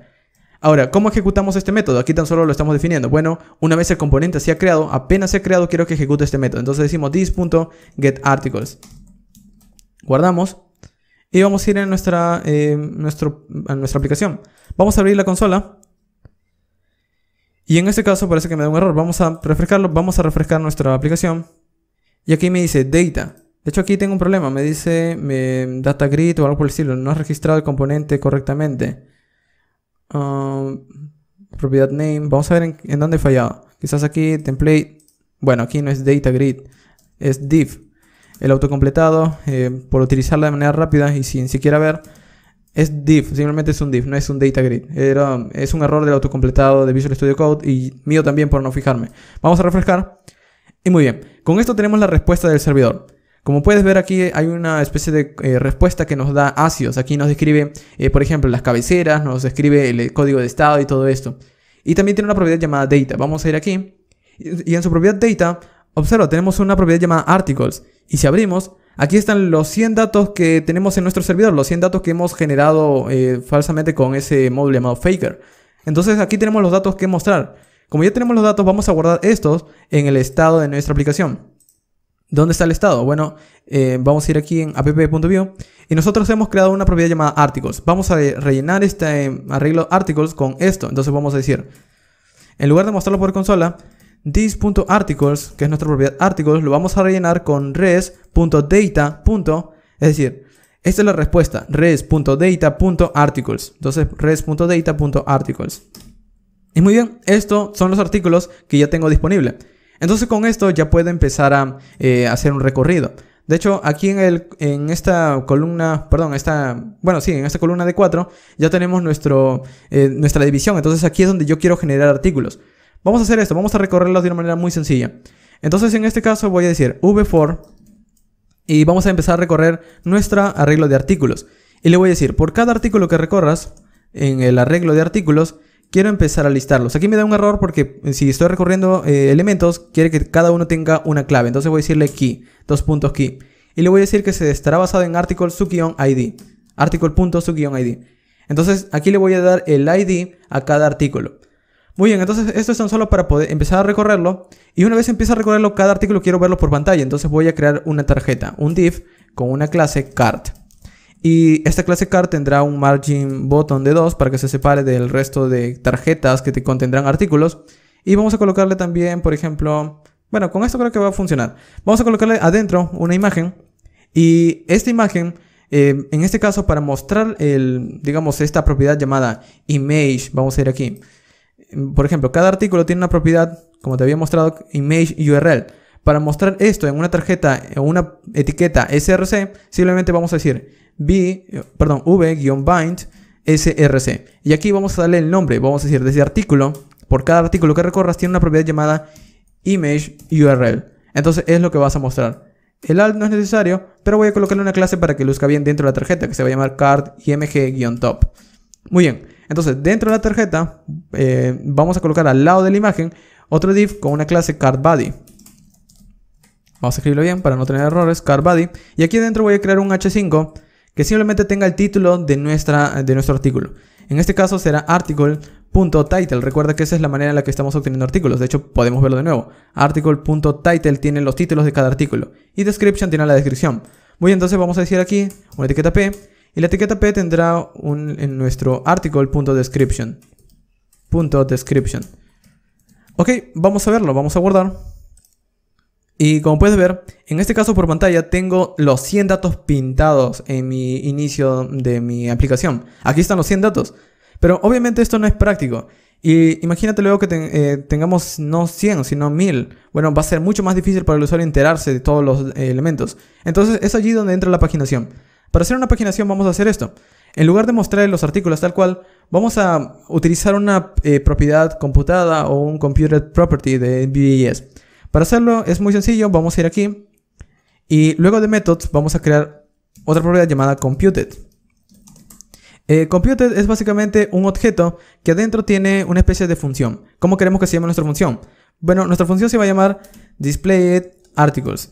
Ahora, ¿cómo ejecutamos este método? Aquí tan solo lo estamos definiendo. Bueno, una vez el componente se ha creado, apenas se ha creado, quiero que ejecute este método. Entonces decimos this.getArticles. Guardamos. Y vamos a ir a nuestra, eh, a nuestra aplicación. Vamos a abrir la consola. Y en este caso parece que me da un error. Vamos a refrescarlo. Vamos a refrescar nuestra aplicación. Y aquí me dice data. De hecho aquí tengo un problema. Me dice data grid o algo por el estilo. No has registrado el componente correctamente. Um, propiedad name. Vamos a ver en, dónde he fallado. Quizás aquí template. Bueno, aquí no es data grid. Es div. El autocompletado. Eh, por utilizarla de manera rápida y sin siquiera ver es div, simplemente es un div, no es un data grid. es un error del autocompletado de Visual Studio Code y mío también por no fijarme. Vamos a refrescar. Y muy bien, con esto tenemos la respuesta del servidor. Como puedes ver aquí hay una especie de eh, respuesta que nos da ASIOS. Aquí nos describe, eh, por ejemplo, las cabeceras, nos describe el código de estado y todo esto. Y también tiene una propiedad llamada data. Vamos a ir aquí. Y en su propiedad data, observa, tenemos una propiedad llamada articles. Y si abrimos, Aquí están los 100 datos que tenemos en nuestro servidor, los 100 datos que hemos generado eh, falsamente con ese módulo llamado Faker. Entonces aquí tenemos los datos que mostrar. Como ya tenemos los datos, vamos a guardar estos en el estado de nuestra aplicación. ¿Dónde está el estado? Bueno, eh, vamos a ir aquí en app.view y nosotros hemos creado una propiedad llamada articles. Vamos a rellenar este eh, arreglo articles con esto. Entonces vamos a decir, en lugar de mostrarlo por consola, this.articles, que es nuestra propiedad articles, lo vamos a rellenar con res.data. Es decir, esta es la respuesta, res.data.articles. Entonces, res.data.articles. Y muy bien, estos son los artículos que ya tengo disponible. Entonces con esto ya puedo empezar a eh, hacer un recorrido. De hecho, aquí en, el, en esta columna, perdón, esta, bueno, sí, en esta columna de 4 ya tenemos nuestro, eh, nuestra división. Entonces aquí es donde yo quiero generar artículos. Vamos a hacer esto, vamos a recorrerlos de una manera muy sencilla. Entonces en este caso voy a decir v 4 y vamos a empezar a recorrer nuestro arreglo de artículos. Y le voy a decir, por cada artículo que recorras en el arreglo de artículos, quiero empezar a listarlos. Aquí me da un error porque eh, si estoy recorriendo eh, elementos, quiere que cada uno tenga una clave. Entonces voy a decirle key, dos puntos key. Y le voy a decir que se estará basado en article su-id. Article.su-id. Entonces aquí le voy a dar el id a cada artículo. Muy bien, entonces esto es tan solo para poder empezar a recorrerlo. Y una vez empieza a recorrerlo, cada artículo quiero verlo por pantalla. Entonces voy a crear una tarjeta, un div, con una clase card Y esta clase card tendrá un margin button de 2 para que se separe del resto de tarjetas que te contendrán artículos. Y vamos a colocarle también, por ejemplo, bueno, con esto creo que va a funcionar. Vamos a colocarle adentro una imagen. Y esta imagen eh, en este caso, para mostrar el, digamos, esta propiedad llamada image, vamos a ir aquí por ejemplo, cada artículo tiene una propiedad, como te había mostrado, image URL. Para mostrar esto en una tarjeta o una etiqueta src, simplemente vamos a decir eh, v, perdón, v-bind src. Y aquí vamos a darle el nombre, vamos a decir desde artículo, por cada artículo que recorras tiene una propiedad llamada image URL. Entonces es lo que vas a mostrar. El alt no es necesario, pero voy a colocarle una clase para que luzca bien dentro de la tarjeta que se va a llamar card img-top. Muy bien, entonces dentro de la tarjeta eh, vamos a colocar al lado de la imagen otro div con una clase cardBody. Vamos a escribirlo bien para no tener errores, cardBody. Y aquí dentro voy a crear un H5 que simplemente tenga el título de, nuestra, de nuestro artículo. En este caso será article.title. Recuerda que esa es la manera en la que estamos obteniendo artículos. De hecho, podemos verlo de nuevo. Article.title tiene los títulos de cada artículo. Y description tiene la descripción. Muy bien, entonces vamos a decir aquí una etiqueta P y la etiqueta P tendrá en nuestro article.description. Punto description. Ok, vamos a verlo, vamos a guardar. Y como puedes ver, en este caso por pantalla tengo los 100 datos pintados en mi inicio de mi aplicación. Aquí están los 100 datos. Pero obviamente esto no es práctico. Y imagínate luego que eh, tengamos no 100, sino 1000. Bueno, va a ser mucho más difícil para el usuario enterarse de todos los eh, elementos. Entonces es allí donde entra la paginación. Para hacer una paginación vamos a hacer esto. En lugar de mostrar los artículos tal cual, vamos a utilizar una eh, propiedad computada o un computed property de VBS. Para hacerlo es muy sencillo, vamos a ir aquí y luego de methods vamos a crear otra propiedad llamada computed. Eh, computed es básicamente un objeto que adentro tiene una especie de función. ¿Cómo queremos que se llame nuestra función? Bueno, nuestra función se va a llamar displayArticles.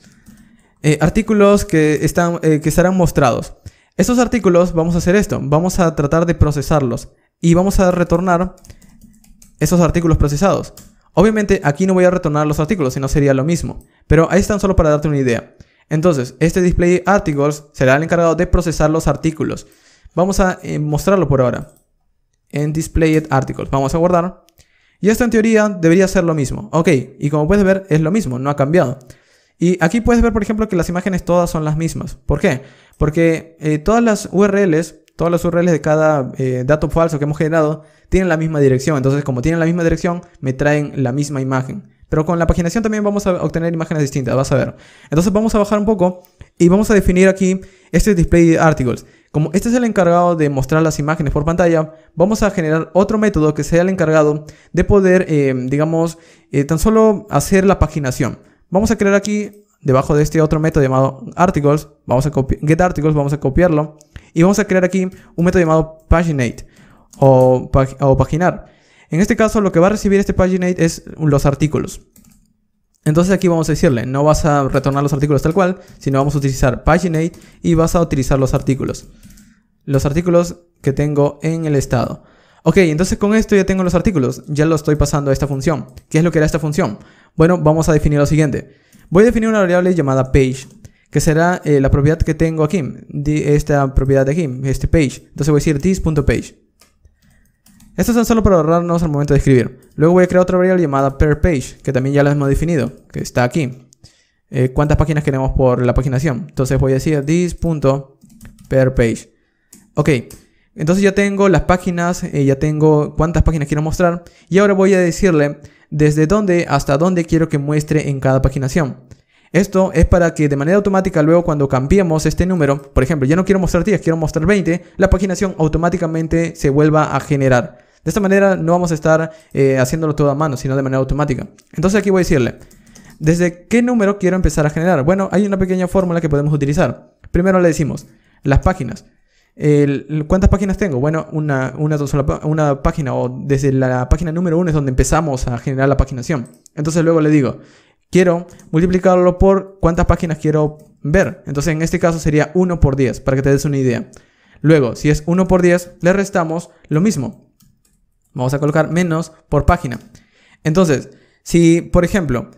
Eh, artículos que, están, eh, que estarán mostrados. Estos artículos vamos a hacer esto, vamos a tratar de procesarlos y vamos a retornar esos artículos procesados. Obviamente aquí no voy a retornar los artículos, sino no sería lo mismo, pero ahí están solo para darte una idea. Entonces, este display articles será el encargado de procesar los artículos. Vamos a eh, mostrarlo por ahora. En display articles, vamos a guardar. Y esto en teoría debería ser lo mismo. Ok, y como puedes ver es lo mismo, no ha cambiado. Y aquí puedes ver, por ejemplo, que las imágenes todas son las mismas. ¿Por qué? Porque eh, todas las URLs, todas las URLs de cada eh, dato falso que hemos generado, tienen la misma dirección. Entonces, como tienen la misma dirección, me traen la misma imagen. Pero con la paginación también vamos a obtener imágenes distintas, vas a ver. Entonces vamos a bajar un poco y vamos a definir aquí este display articles. Como este es el encargado de mostrar las imágenes por pantalla, vamos a generar otro método que sea el encargado de poder, eh, digamos, tan solo hacer la paginación. Vamos a crear aquí debajo de este otro método llamado articles, vamos a get articles, vamos a copiarlo y vamos a crear aquí un método llamado paginate o, o paginar. En este caso lo que va a recibir este paginate es los artículos. Entonces aquí vamos a decirle, no vas a retornar los artículos tal cual, sino vamos a utilizar paginate y vas a utilizar los artículos. Los artículos que tengo en el estado. Ok, entonces con esto ya tengo los artículos, ya lo estoy pasando a esta función. ¿Qué es lo que era esta función? Bueno, vamos a definir lo siguiente. Voy a definir una variable llamada page, que será eh, la propiedad que tengo aquí, de esta propiedad de aquí, este page. Entonces voy a decir this.page. esto son solo para ahorrarnos al momento de escribir. Luego voy a crear otra variable llamada per page, que también ya la hemos definido, que está aquí. Eh, ¿Cuántas páginas queremos por la paginación? Entonces voy a decir this.per page. Ok. Entonces ya tengo las páginas, eh, ya tengo cuántas páginas quiero mostrar y ahora voy a decirle desde dónde hasta dónde quiero que muestre en cada paginación. Esto es para que de manera automática luego cuando cambiemos este número, por ejemplo, ya no quiero mostrar 10, quiero mostrar 20, la paginación automáticamente se vuelva a generar. De esta manera no vamos a estar eh, haciéndolo todo a mano, sino de manera automática. Entonces aquí voy a decirle, ¿desde qué número quiero empezar a generar? Bueno, hay una pequeña fórmula que podemos utilizar. Primero le decimos, las páginas. ¿Cuántas páginas tengo? Bueno, una, página o desde la página número uno es donde empezamos a generar la paginación. Entonces luego le digo, quiero multiplicarlo por cuántas páginas quiero ver. Entonces en este caso sería 1 por 10 para que te des una idea. Luego, si es 1 por 10, le restamos lo mismo. Vamos a colocar menos por página. Entonces, si por ejemplo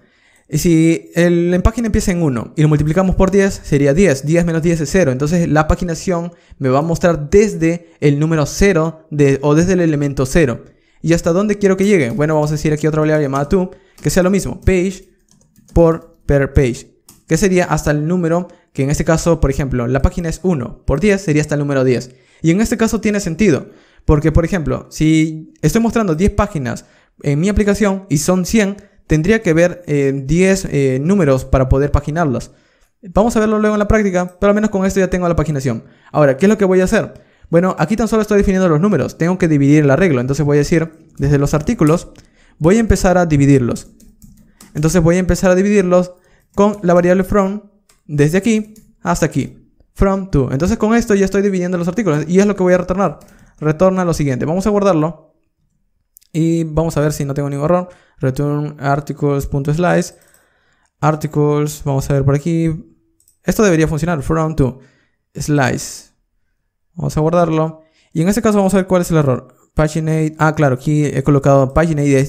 y si el, la página empieza en 1 y lo multiplicamos por 10, sería 10. 10 menos 10 es 0. Entonces la paginación me va a mostrar desde el número 0 de, o desde el elemento 0. ¿Y hasta dónde quiero que llegue? Bueno, vamos a decir aquí otra variable llamada to, que sea lo mismo. Page por per page. Que sería hasta el número, que en este caso, por ejemplo, la página es 1 por 10, sería hasta el número 10. Y en este caso tiene sentido. Porque, por ejemplo, si estoy mostrando 10 páginas en mi aplicación y son 100, tendría que ver 10 eh, eh, números para poder paginarlas. Vamos a verlo luego en la práctica, pero al menos con esto ya tengo la paginación. Ahora, ¿qué es lo que voy a hacer? Bueno, aquí tan solo estoy definiendo los números, tengo que dividir el arreglo, entonces voy a decir, desde los artículos, voy a empezar a dividirlos. Entonces voy a empezar a dividirlos con la variable from, desde aquí hasta aquí, from to. Entonces con esto ya estoy dividiendo los artículos y es lo que voy a retornar. Retorna lo siguiente, vamos a guardarlo y vamos a ver si no tengo ningún error return articles.slice, articles, vamos a ver por aquí, esto debería funcionar, from to slice, vamos a guardarlo, y en este caso vamos a ver cuál es el error, paginate, ah claro, aquí he colocado paginate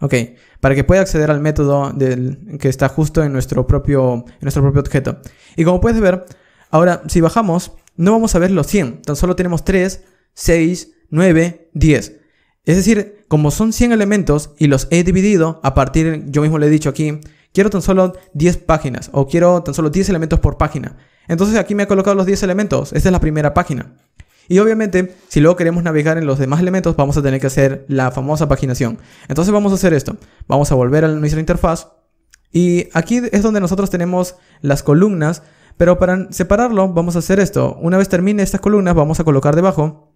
ok, para que pueda acceder al método del, que está justo en nuestro, propio, en nuestro propio objeto, y como puedes ver, ahora si bajamos, no vamos a ver los 100, tan solo tenemos 3, 6, 9, 10. Es decir, como son 100 elementos y los he dividido a partir, yo mismo le he dicho aquí, quiero tan solo 10 páginas o quiero tan solo 10 elementos por página. Entonces aquí me ha colocado los 10 elementos. Esta es la primera página. Y obviamente, si luego queremos navegar en los demás elementos, vamos a tener que hacer la famosa paginación. Entonces vamos a hacer esto. Vamos a volver a nuestra interfaz. Y aquí es donde nosotros tenemos las columnas. Pero para separarlo, vamos a hacer esto. Una vez termine estas columnas, vamos a colocar debajo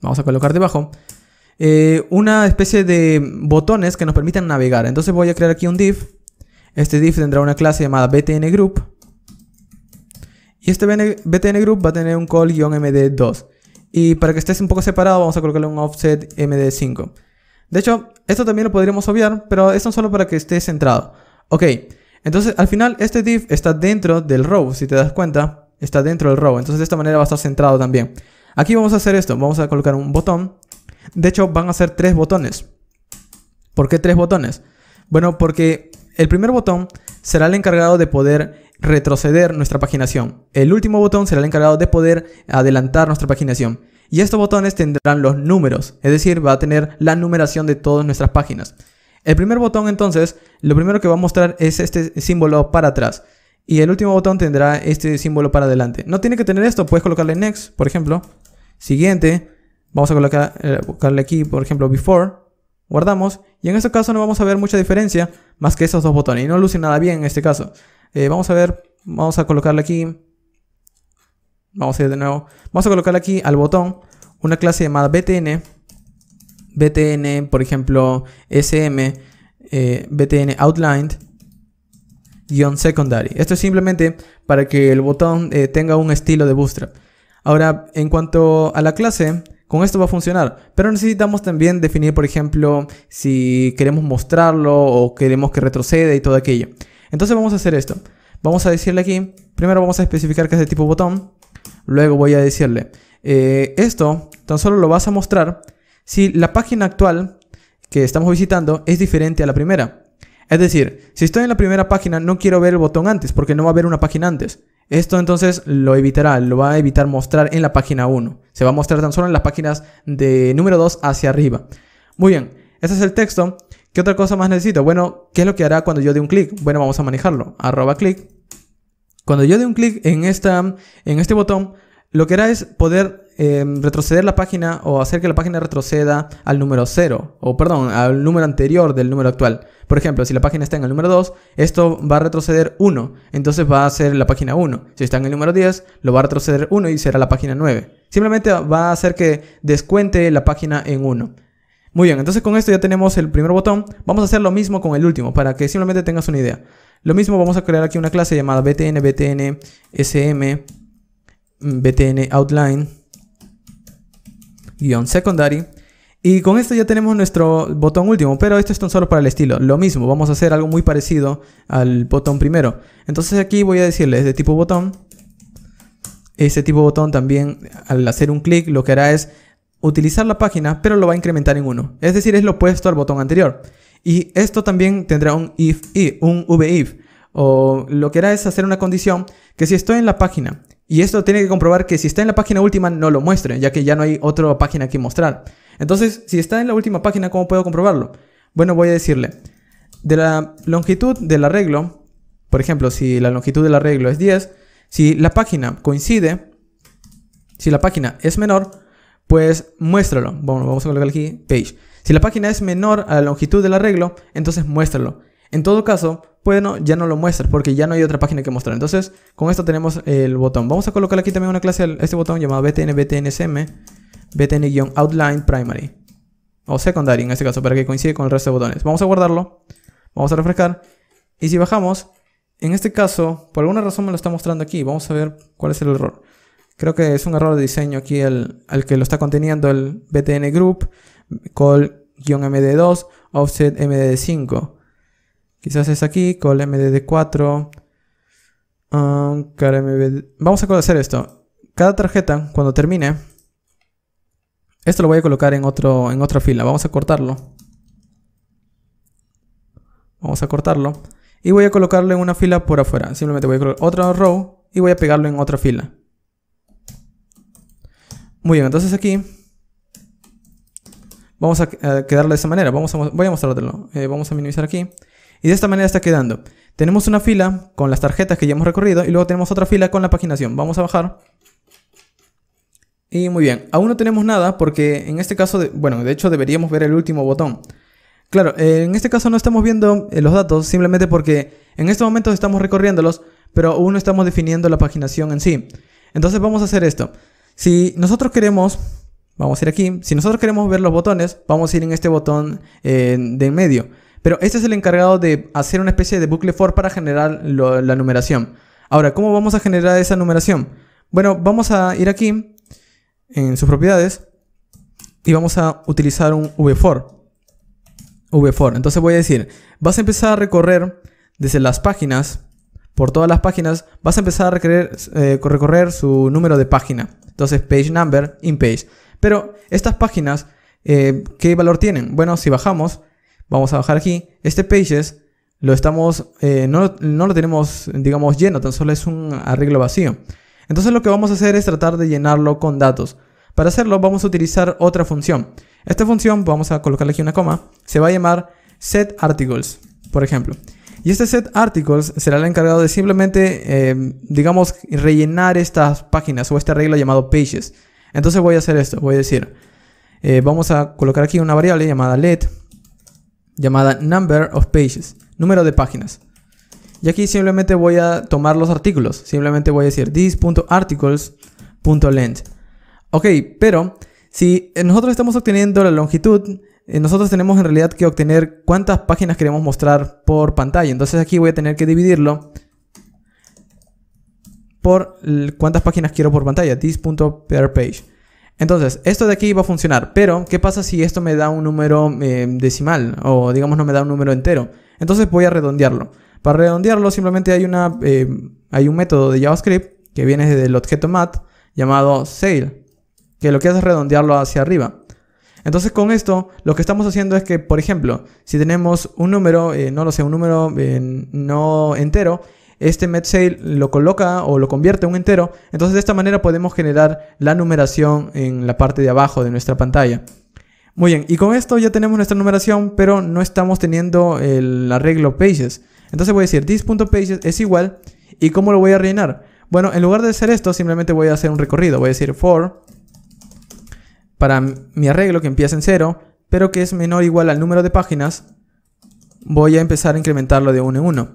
vamos a colocar debajo, eh, una especie de botones que nos permitan navegar. Entonces voy a crear aquí un div. Este div tendrá una clase llamada btn-group Y este btn-group va a tener un call-md2. Y para que estés un poco separado vamos a colocarle un offset md5. De hecho, esto también lo podríamos obviar, pero esto es solo para que esté centrado. Ok, entonces al final este div está dentro del row, si te das cuenta, está dentro del row. Entonces de esta manera va a estar centrado también. Aquí vamos a hacer esto, vamos a colocar un botón. De hecho, van a ser tres botones. ¿Por qué tres botones? Bueno, porque el primer botón será el encargado de poder retroceder nuestra paginación. El último botón será el encargado de poder adelantar nuestra paginación. Y estos botones tendrán los números, es decir, va a tener la numeración de todas nuestras páginas. El primer botón entonces, lo primero que va a mostrar es este símbolo para atrás. Y el último botón tendrá este símbolo para adelante. No tiene que tener esto, puedes colocarle next, por ejemplo. Siguiente, vamos a colocar, eh, aquí, por ejemplo, before. Guardamos. Y en este caso no vamos a ver mucha diferencia más que esos dos botones. Y no luce nada bien en este caso. Eh, vamos a ver, vamos a colocarle aquí. Vamos a ir de nuevo. Vamos a colocarle aquí al botón una clase llamada btn. btn, por ejemplo, sm, eh, btn outlined secondary. Esto es simplemente para que el botón tenga un estilo de bootstrap. Ahora, en cuanto a la clase, con esto va a funcionar, pero necesitamos también definir, por ejemplo, si queremos mostrarlo o queremos que retroceda y todo aquello. Entonces vamos a hacer esto. Vamos a decirle aquí, primero vamos a especificar que es de tipo botón, luego voy a decirle, eh, esto tan solo lo vas a mostrar si la página actual que estamos visitando es diferente a la primera. Es decir, si estoy en la primera página no quiero ver el botón antes porque no va a haber una página antes. Esto entonces lo evitará, lo va a evitar mostrar en la página 1. Se va a mostrar tan solo en las páginas de número 2 hacia arriba. Muy bien, ese es el texto. ¿Qué otra cosa más necesito? Bueno, ¿qué es lo que hará cuando yo dé un clic? Bueno, vamos a manejarlo. Arroba clic. Cuando yo dé un clic en, esta, en este botón, lo que hará es poder Em, retroceder la página o hacer que la página retroceda al número 0, o perdón, al número anterior del número actual. Por ejemplo, si la página está en el número 2, esto va a retroceder 1, entonces va a ser la página 1. Si está en el número 10, lo va a retroceder 1 y será la página 9. Simplemente va a hacer que descuente la página en 1. Muy bien, entonces con esto ya tenemos el primer botón. Vamos a hacer lo mismo con el último para que simplemente tengas una idea. Lo mismo vamos a crear aquí una clase llamada btn, btn, sm, mm, btn outline guión secondary y con esto ya tenemos nuestro botón último, pero esto es tan solo para el estilo. Lo mismo, vamos a hacer algo muy parecido al botón primero. Entonces aquí voy a decirle, de tipo botón. Este tipo botón también, al hacer un clic, lo que hará es utilizar la página, pero lo va a incrementar en uno Es decir, es lo opuesto al botón anterior. Y esto también tendrá un if, y un if. O lo que hará es hacer una condición que si estoy en la página y esto tiene que comprobar que si está en la página última no lo muestre, ya que ya no hay otra página que mostrar. Entonces, si está en la última página, ¿cómo puedo comprobarlo? Bueno, voy a decirle, de la longitud del arreglo, por ejemplo, si la longitud del arreglo es 10, si la página coincide, si la página es menor, pues muéstralo. vamos a colocar aquí page. Si la página es menor a la longitud del arreglo, entonces muéstralo. En todo caso, bueno, ya no lo muestra porque ya no hay otra página que mostrar. Entonces, con esto tenemos el botón. Vamos a colocar aquí también una clase, este botón llamado btn btnsm, btn-outline primary o secondary en este caso para que coincide con el resto de botones. Vamos a guardarlo, vamos a refrescar y si bajamos, en este caso, por alguna razón me lo está mostrando aquí. Vamos a ver cuál es el error. Creo que es un error de diseño aquí Al que lo está conteniendo el btn group call-md2 offset md5. Quizás es aquí, con mdd 4. Vamos a hacer esto. Cada tarjeta, cuando termine, esto lo voy a colocar en, otro, en otra fila. Vamos a cortarlo. Vamos a cortarlo. Y voy a colocarle en una fila por afuera. Simplemente voy a colocar otra row y voy a pegarlo en otra fila. Muy bien, entonces aquí vamos a, quedarlo de esa manera. Vamos voy a mostrarlo, eh, vamos a minimizar aquí. Y de esta manera está quedando. Tenemos una fila con las tarjetas que ya hemos recorrido y luego tenemos otra fila con la paginación. Vamos a bajar. Y muy bien, aún no tenemos nada porque en este caso, de, bueno, de hecho deberíamos ver el último botón. Claro, eh, en este caso no estamos viendo eh, los datos simplemente porque en este momento estamos recorriéndolos, pero aún no estamos definiendo la paginación en sí. Entonces vamos a hacer esto. Si nosotros queremos, vamos a ir aquí, si nosotros queremos ver los botones, vamos a ir en este botón eh, de en medio. Pero este es el encargado de hacer una especie de bucle for para generar la numeración. Ahora, ¿cómo vamos a generar esa numeración? Bueno, vamos a ir aquí en sus propiedades y vamos a utilizar un V4 Entonces voy a decir, vas a empezar a recorrer desde las páginas, por todas las páginas, vas a empezar a eh, recorrer, su número de página. Entonces, page number in page. Pero estas páginas, eh, ¿qué valor tienen? Bueno, si bajamos, Vamos a bajar aquí. Este Pages lo estamos, eh, no, lo tenemos, digamos, lleno, tan solo es un arreglo vacío. Entonces lo que vamos a hacer es tratar de llenarlo con datos. Para hacerlo vamos a utilizar otra función. Esta función, vamos a colocarle aquí una coma, se va a llamar setArticles, por ejemplo. Y este setArticles será el encargado de simplemente, eh, digamos, rellenar estas páginas o este arreglo llamado pages. Entonces voy a hacer esto, voy a decir, eh, vamos a colocar aquí una variable llamada let, llamada Number of Pages, número de páginas. Y aquí simplemente voy a tomar los artículos. Simplemente voy a decir this.articles.length. Ok, pero si nosotros estamos obteniendo la longitud, eh, nosotros tenemos en realidad que obtener cuántas páginas queremos mostrar por pantalla. Entonces aquí voy a tener que dividirlo por cuántas páginas quiero por pantalla. this.perpage. page. Entonces, esto de aquí va a funcionar, pero ¿qué pasa si esto me da un número em, decimal o digamos no me da un número entero? Entonces voy a redondearlo. Para redondearlo simplemente hay, una, em, hay un método de JavaScript que viene del el objeto mat llamado sale, que lo que hace es redondearlo hacia arriba. Entonces con esto lo que estamos haciendo es que, por ejemplo, si tenemos un número, eh, no lo sé, un número eh, no entero, este MetSale lo coloca o lo convierte en un entero. Entonces de esta manera podemos generar la numeración en la parte de abajo de nuestra pantalla. Muy bien, y con esto ya tenemos nuestra numeración, pero no estamos teniendo el arreglo pages. Entonces voy a decir this.pages es igual, ¿y cómo lo voy a rellenar? Bueno, en lugar de hacer esto, simplemente voy a hacer un recorrido. Voy a decir for para mi arreglo que empieza en 0, pero que es menor o igual al número de páginas, voy a empezar a incrementarlo de 1 en 1.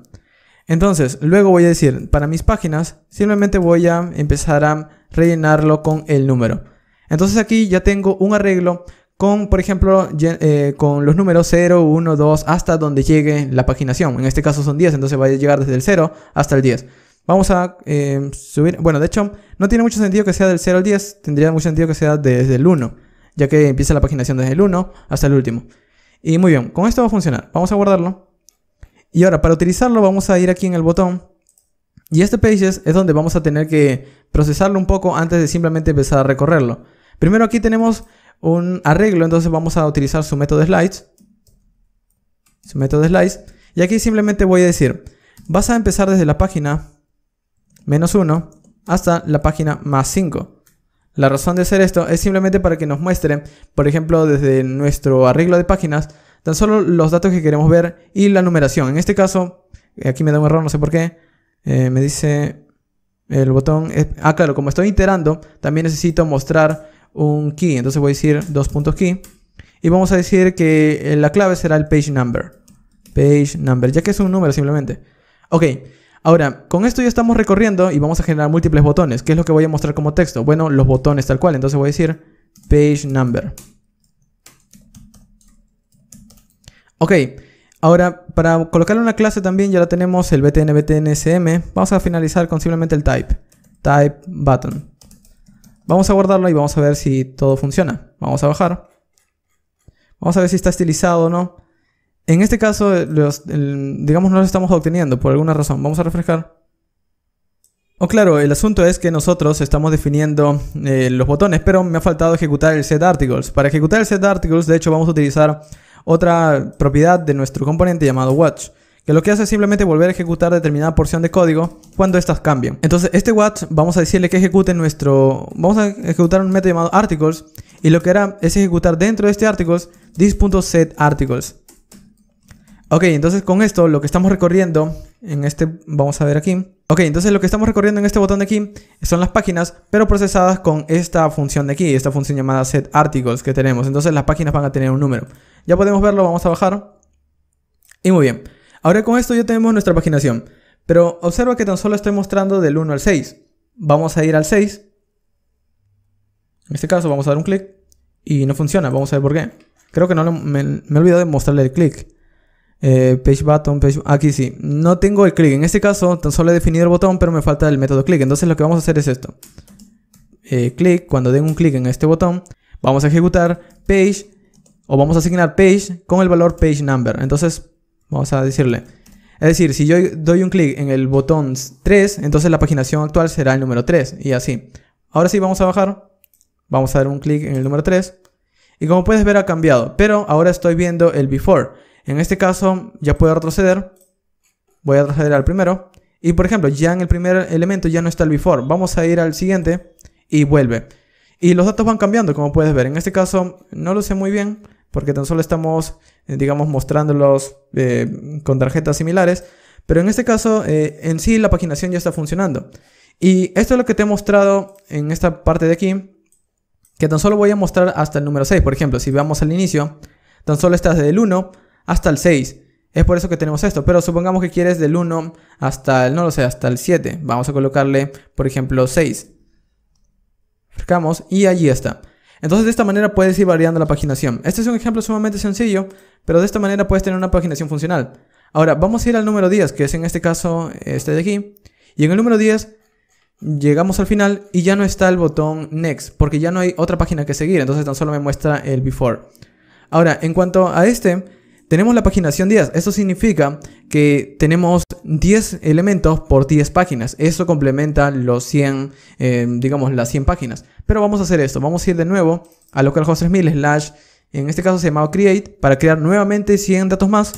Entonces, luego voy a decir, para mis páginas, simplemente voy a empezar a rellenarlo con el número. Entonces aquí ya tengo un arreglo con, por ejemplo, eh, con los números 0, 1, 2, hasta donde llegue la paginación. En este caso son 10, entonces va a llegar desde el 0 hasta el 10. Vamos a eh, subir, bueno, de hecho, no tiene mucho sentido que sea del 0 al 10, tendría mucho sentido que sea desde el 1, ya que empieza la paginación desde el 1 hasta el último. Y muy bien, con esto va a funcionar. Vamos a guardarlo. Y ahora, para utilizarlo, vamos a ir aquí en el botón. Y este Pages es donde vamos a tener que procesarlo un poco antes de simplemente empezar a recorrerlo. Primero aquí tenemos un arreglo, entonces vamos a utilizar su método slides. Su método slides. Y aquí simplemente voy a decir, vas a empezar desde la página menos 1 hasta la página más 5. La razón de hacer esto es simplemente para que nos muestre, por ejemplo, desde nuestro arreglo de páginas, Tan solo los datos que queremos ver y la numeración. En este caso, eh, aquí me da un error, no sé por qué. Eh, me dice el botón... Eh, ah, claro, como estoy iterando, también necesito mostrar un key. Entonces voy a decir dos puntos key. Y vamos a decir que la clave será el page number. Page number, ya que es un número simplemente. Ok, ahora, con esto ya estamos recorriendo y vamos a generar múltiples botones. ¿Qué es lo que voy a mostrar como texto? Bueno, los botones tal cual. Entonces voy a decir page number. Ok, ahora para colocarle una clase también ya la tenemos el btn btn sm Vamos a finalizar con simplemente el type. Type button. Vamos a guardarlo y vamos a ver si todo funciona. Vamos a bajar. Vamos a ver si está estilizado o no. En este caso, digamos, no lo estamos obteniendo por alguna razón. Vamos a refrescar. Oh, claro, el asunto es que nosotros estamos definiendo eh, los botones, pero me ha faltado ejecutar el set articles. Para ejecutar el set articles, de hecho, vamos a utilizar otra propiedad de nuestro componente llamado watch, que lo que hace es simplemente volver a ejecutar determinada porción de código cuando estas cambien Entonces, este watch vamos a decirle que ejecute nuestro vamos a ejecutar un método llamado articles y lo que hará es ejecutar dentro de este articles this.setArticles. Ok, entonces con esto lo que estamos recorriendo en este vamos a ver aquí Ok, entonces lo que estamos recorriendo en este botón de aquí son las páginas, pero procesadas con esta función de aquí, esta función llamada set articles que tenemos. Entonces las páginas van a tener un número. Ya podemos verlo, vamos a bajar. Y muy bien. Ahora con esto ya tenemos nuestra paginación. Pero observa que tan solo estoy mostrando del 1 al 6. Vamos a ir al 6. En este caso vamos a dar un clic. Y no funciona, vamos a ver por qué. Creo que no me, me he olvidado de mostrarle el clic. Eh, page button, page... Aquí sí. No tengo el clic. En este caso, tan solo he definido el botón, pero me falta el método clic. Entonces lo que vamos a hacer es esto. Eh, clic, cuando den un clic en este botón, vamos a ejecutar page o vamos a asignar page con el valor page number. Entonces, vamos a decirle. Es decir, si yo doy un clic en el botón 3, entonces la paginación actual será el número 3 y así. Ahora sí, vamos a bajar. Vamos a dar un clic en el número 3. Y como puedes ver ha cambiado, pero ahora estoy viendo el before. En este caso ya puedo retroceder. Voy a retroceder al primero. Y por ejemplo, ya en el primer elemento ya no está el before. Vamos a ir al siguiente y vuelve. Y los datos van cambiando, como puedes ver. En este caso no lo sé muy bien porque tan solo estamos, eh, digamos, mostrándolos eh, con tarjetas similares. Pero en este caso, eh, en sí, la paginación ya está funcionando. Y esto es lo que te he mostrado en esta parte de aquí, que tan solo voy a mostrar hasta el número 6. Por ejemplo, si vamos al inicio, tan solo está desde el 1 hasta el 6. Es por eso que tenemos esto, pero supongamos que quieres del 1 hasta el, no lo sé, hasta el 7. Vamos a colocarle, por ejemplo, 6. Marcamos y allí está. Entonces de esta manera puedes ir variando la paginación. Este es un ejemplo sumamente sencillo, pero de esta manera puedes tener una paginación funcional. Ahora, vamos a ir al número 10, que es en este caso este de aquí. Y en el número 10 llegamos al final y ya no está el botón Next, porque ya no hay otra página que seguir, entonces tan solo me muestra el Before. Ahora, en cuanto a este, tenemos la paginación 10. Eso significa que tenemos 10 elementos por 10 páginas. Eso complementa los 100, eh, digamos, las 100 páginas. Pero vamos a hacer esto. Vamos a ir de nuevo a localhost 3000 slash, en este caso se llamaba create, para crear nuevamente 100 datos más.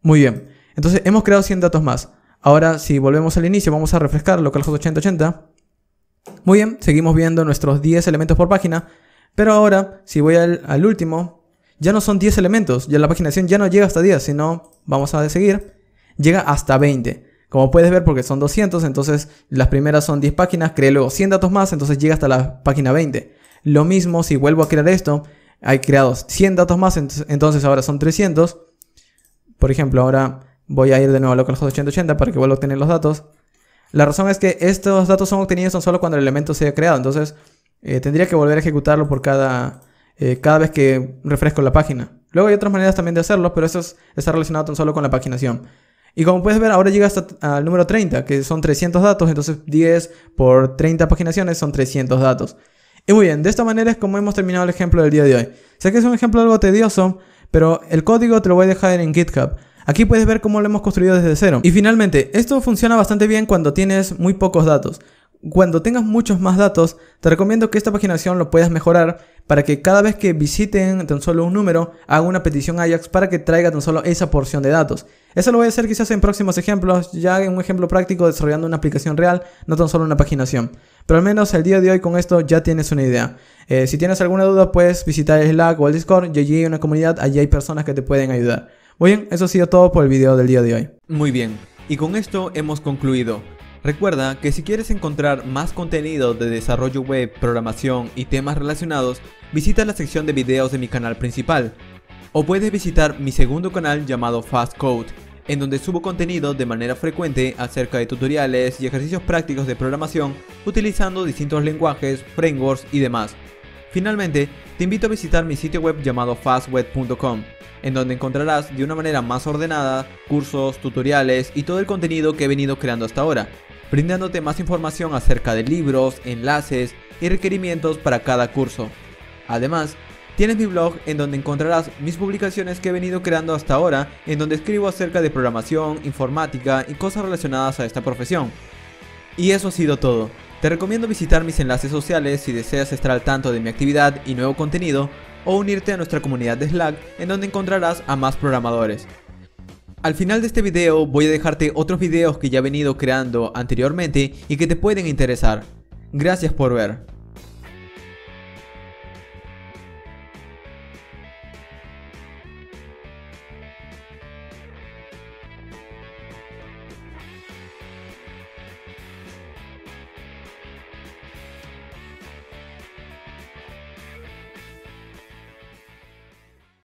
Muy bien. Entonces hemos creado 100 datos más. Ahora si volvemos al inicio, vamos a refrescar localhost 8080. Muy bien, seguimos viendo nuestros 10 elementos por página. Pero ahora, si voy al, al último, ya no son 10 elementos, ya la paginación ya no llega hasta 10, sino, vamos a seguir, llega hasta 20. Como puedes ver, porque son 200, entonces las primeras son 10 páginas, creé luego 100 datos más, entonces llega hasta la página 20. Lo mismo si vuelvo a crear esto, hay creados 100 datos más, entonces ahora son 300. Por ejemplo, ahora voy a ir de nuevo a localhost 880 para que vuelva a obtener los datos. La razón es que estos datos son obtenidos son solo cuando el elemento se ha creado, entonces eh, tendría que volver a ejecutarlo por cada eh, cada vez que refresco la página. Luego hay otras maneras también de hacerlo, pero eso está relacionado tan solo con la paginación. Y como puedes ver, ahora llega hasta al número 30, que son 300 datos, entonces 10 por 30 paginaciones son 300 datos. Y muy bien, de esta manera es como hemos terminado el ejemplo del día de hoy. Sé que es un ejemplo algo tedioso, pero el código te lo voy a dejar en GitHub. Aquí puedes ver cómo lo hemos construido desde cero. Y finalmente, esto funciona bastante bien cuando tienes muy pocos datos cuando tengas muchos más datos, te recomiendo que esta paginación lo puedas mejorar para que cada vez que visiten tan solo un número, haga una petición Ajax para que traiga tan solo esa porción de datos. Eso lo voy a hacer quizás en próximos ejemplos, ya en un ejemplo práctico desarrollando una aplicación real, no tan solo una paginación. Pero al menos el día de hoy con esto ya tienes una idea. Eh, si tienes alguna duda puedes visitar el Slack o el Discord, y allí una comunidad, allí hay personas que te pueden ayudar. Muy bien, eso ha sido todo por el video del día de hoy. Muy bien, y con esto hemos concluido. Recuerda que si quieres encontrar más contenido de desarrollo web, programación y temas relacionados, visita la sección de videos de mi canal principal. O puedes visitar mi segundo canal llamado Fast Code, en donde subo contenido de manera frecuente acerca de tutoriales y ejercicios prácticos de programación utilizando distintos lenguajes, frameworks y demás. Finalmente, te invito a visitar mi sitio web llamado fastweb.com, en donde encontrarás de una manera más ordenada cursos, tutoriales y todo el contenido que he venido creando hasta ahora brindándote más información acerca de libros, enlaces y requerimientos para cada curso. Además, tienes mi blog en donde encontrarás mis publicaciones que he venido creando hasta ahora, en donde escribo acerca de programación, informática y cosas relacionadas a esta profesión. Y eso ha sido todo. Te recomiendo visitar mis enlaces sociales si deseas estar al tanto de mi actividad y nuevo contenido, o unirte a nuestra comunidad de Slack en donde encontrarás a más programadores. Al final de este video voy a dejarte otros videos que ya he venido creando anteriormente y que te pueden interesar. Gracias por ver.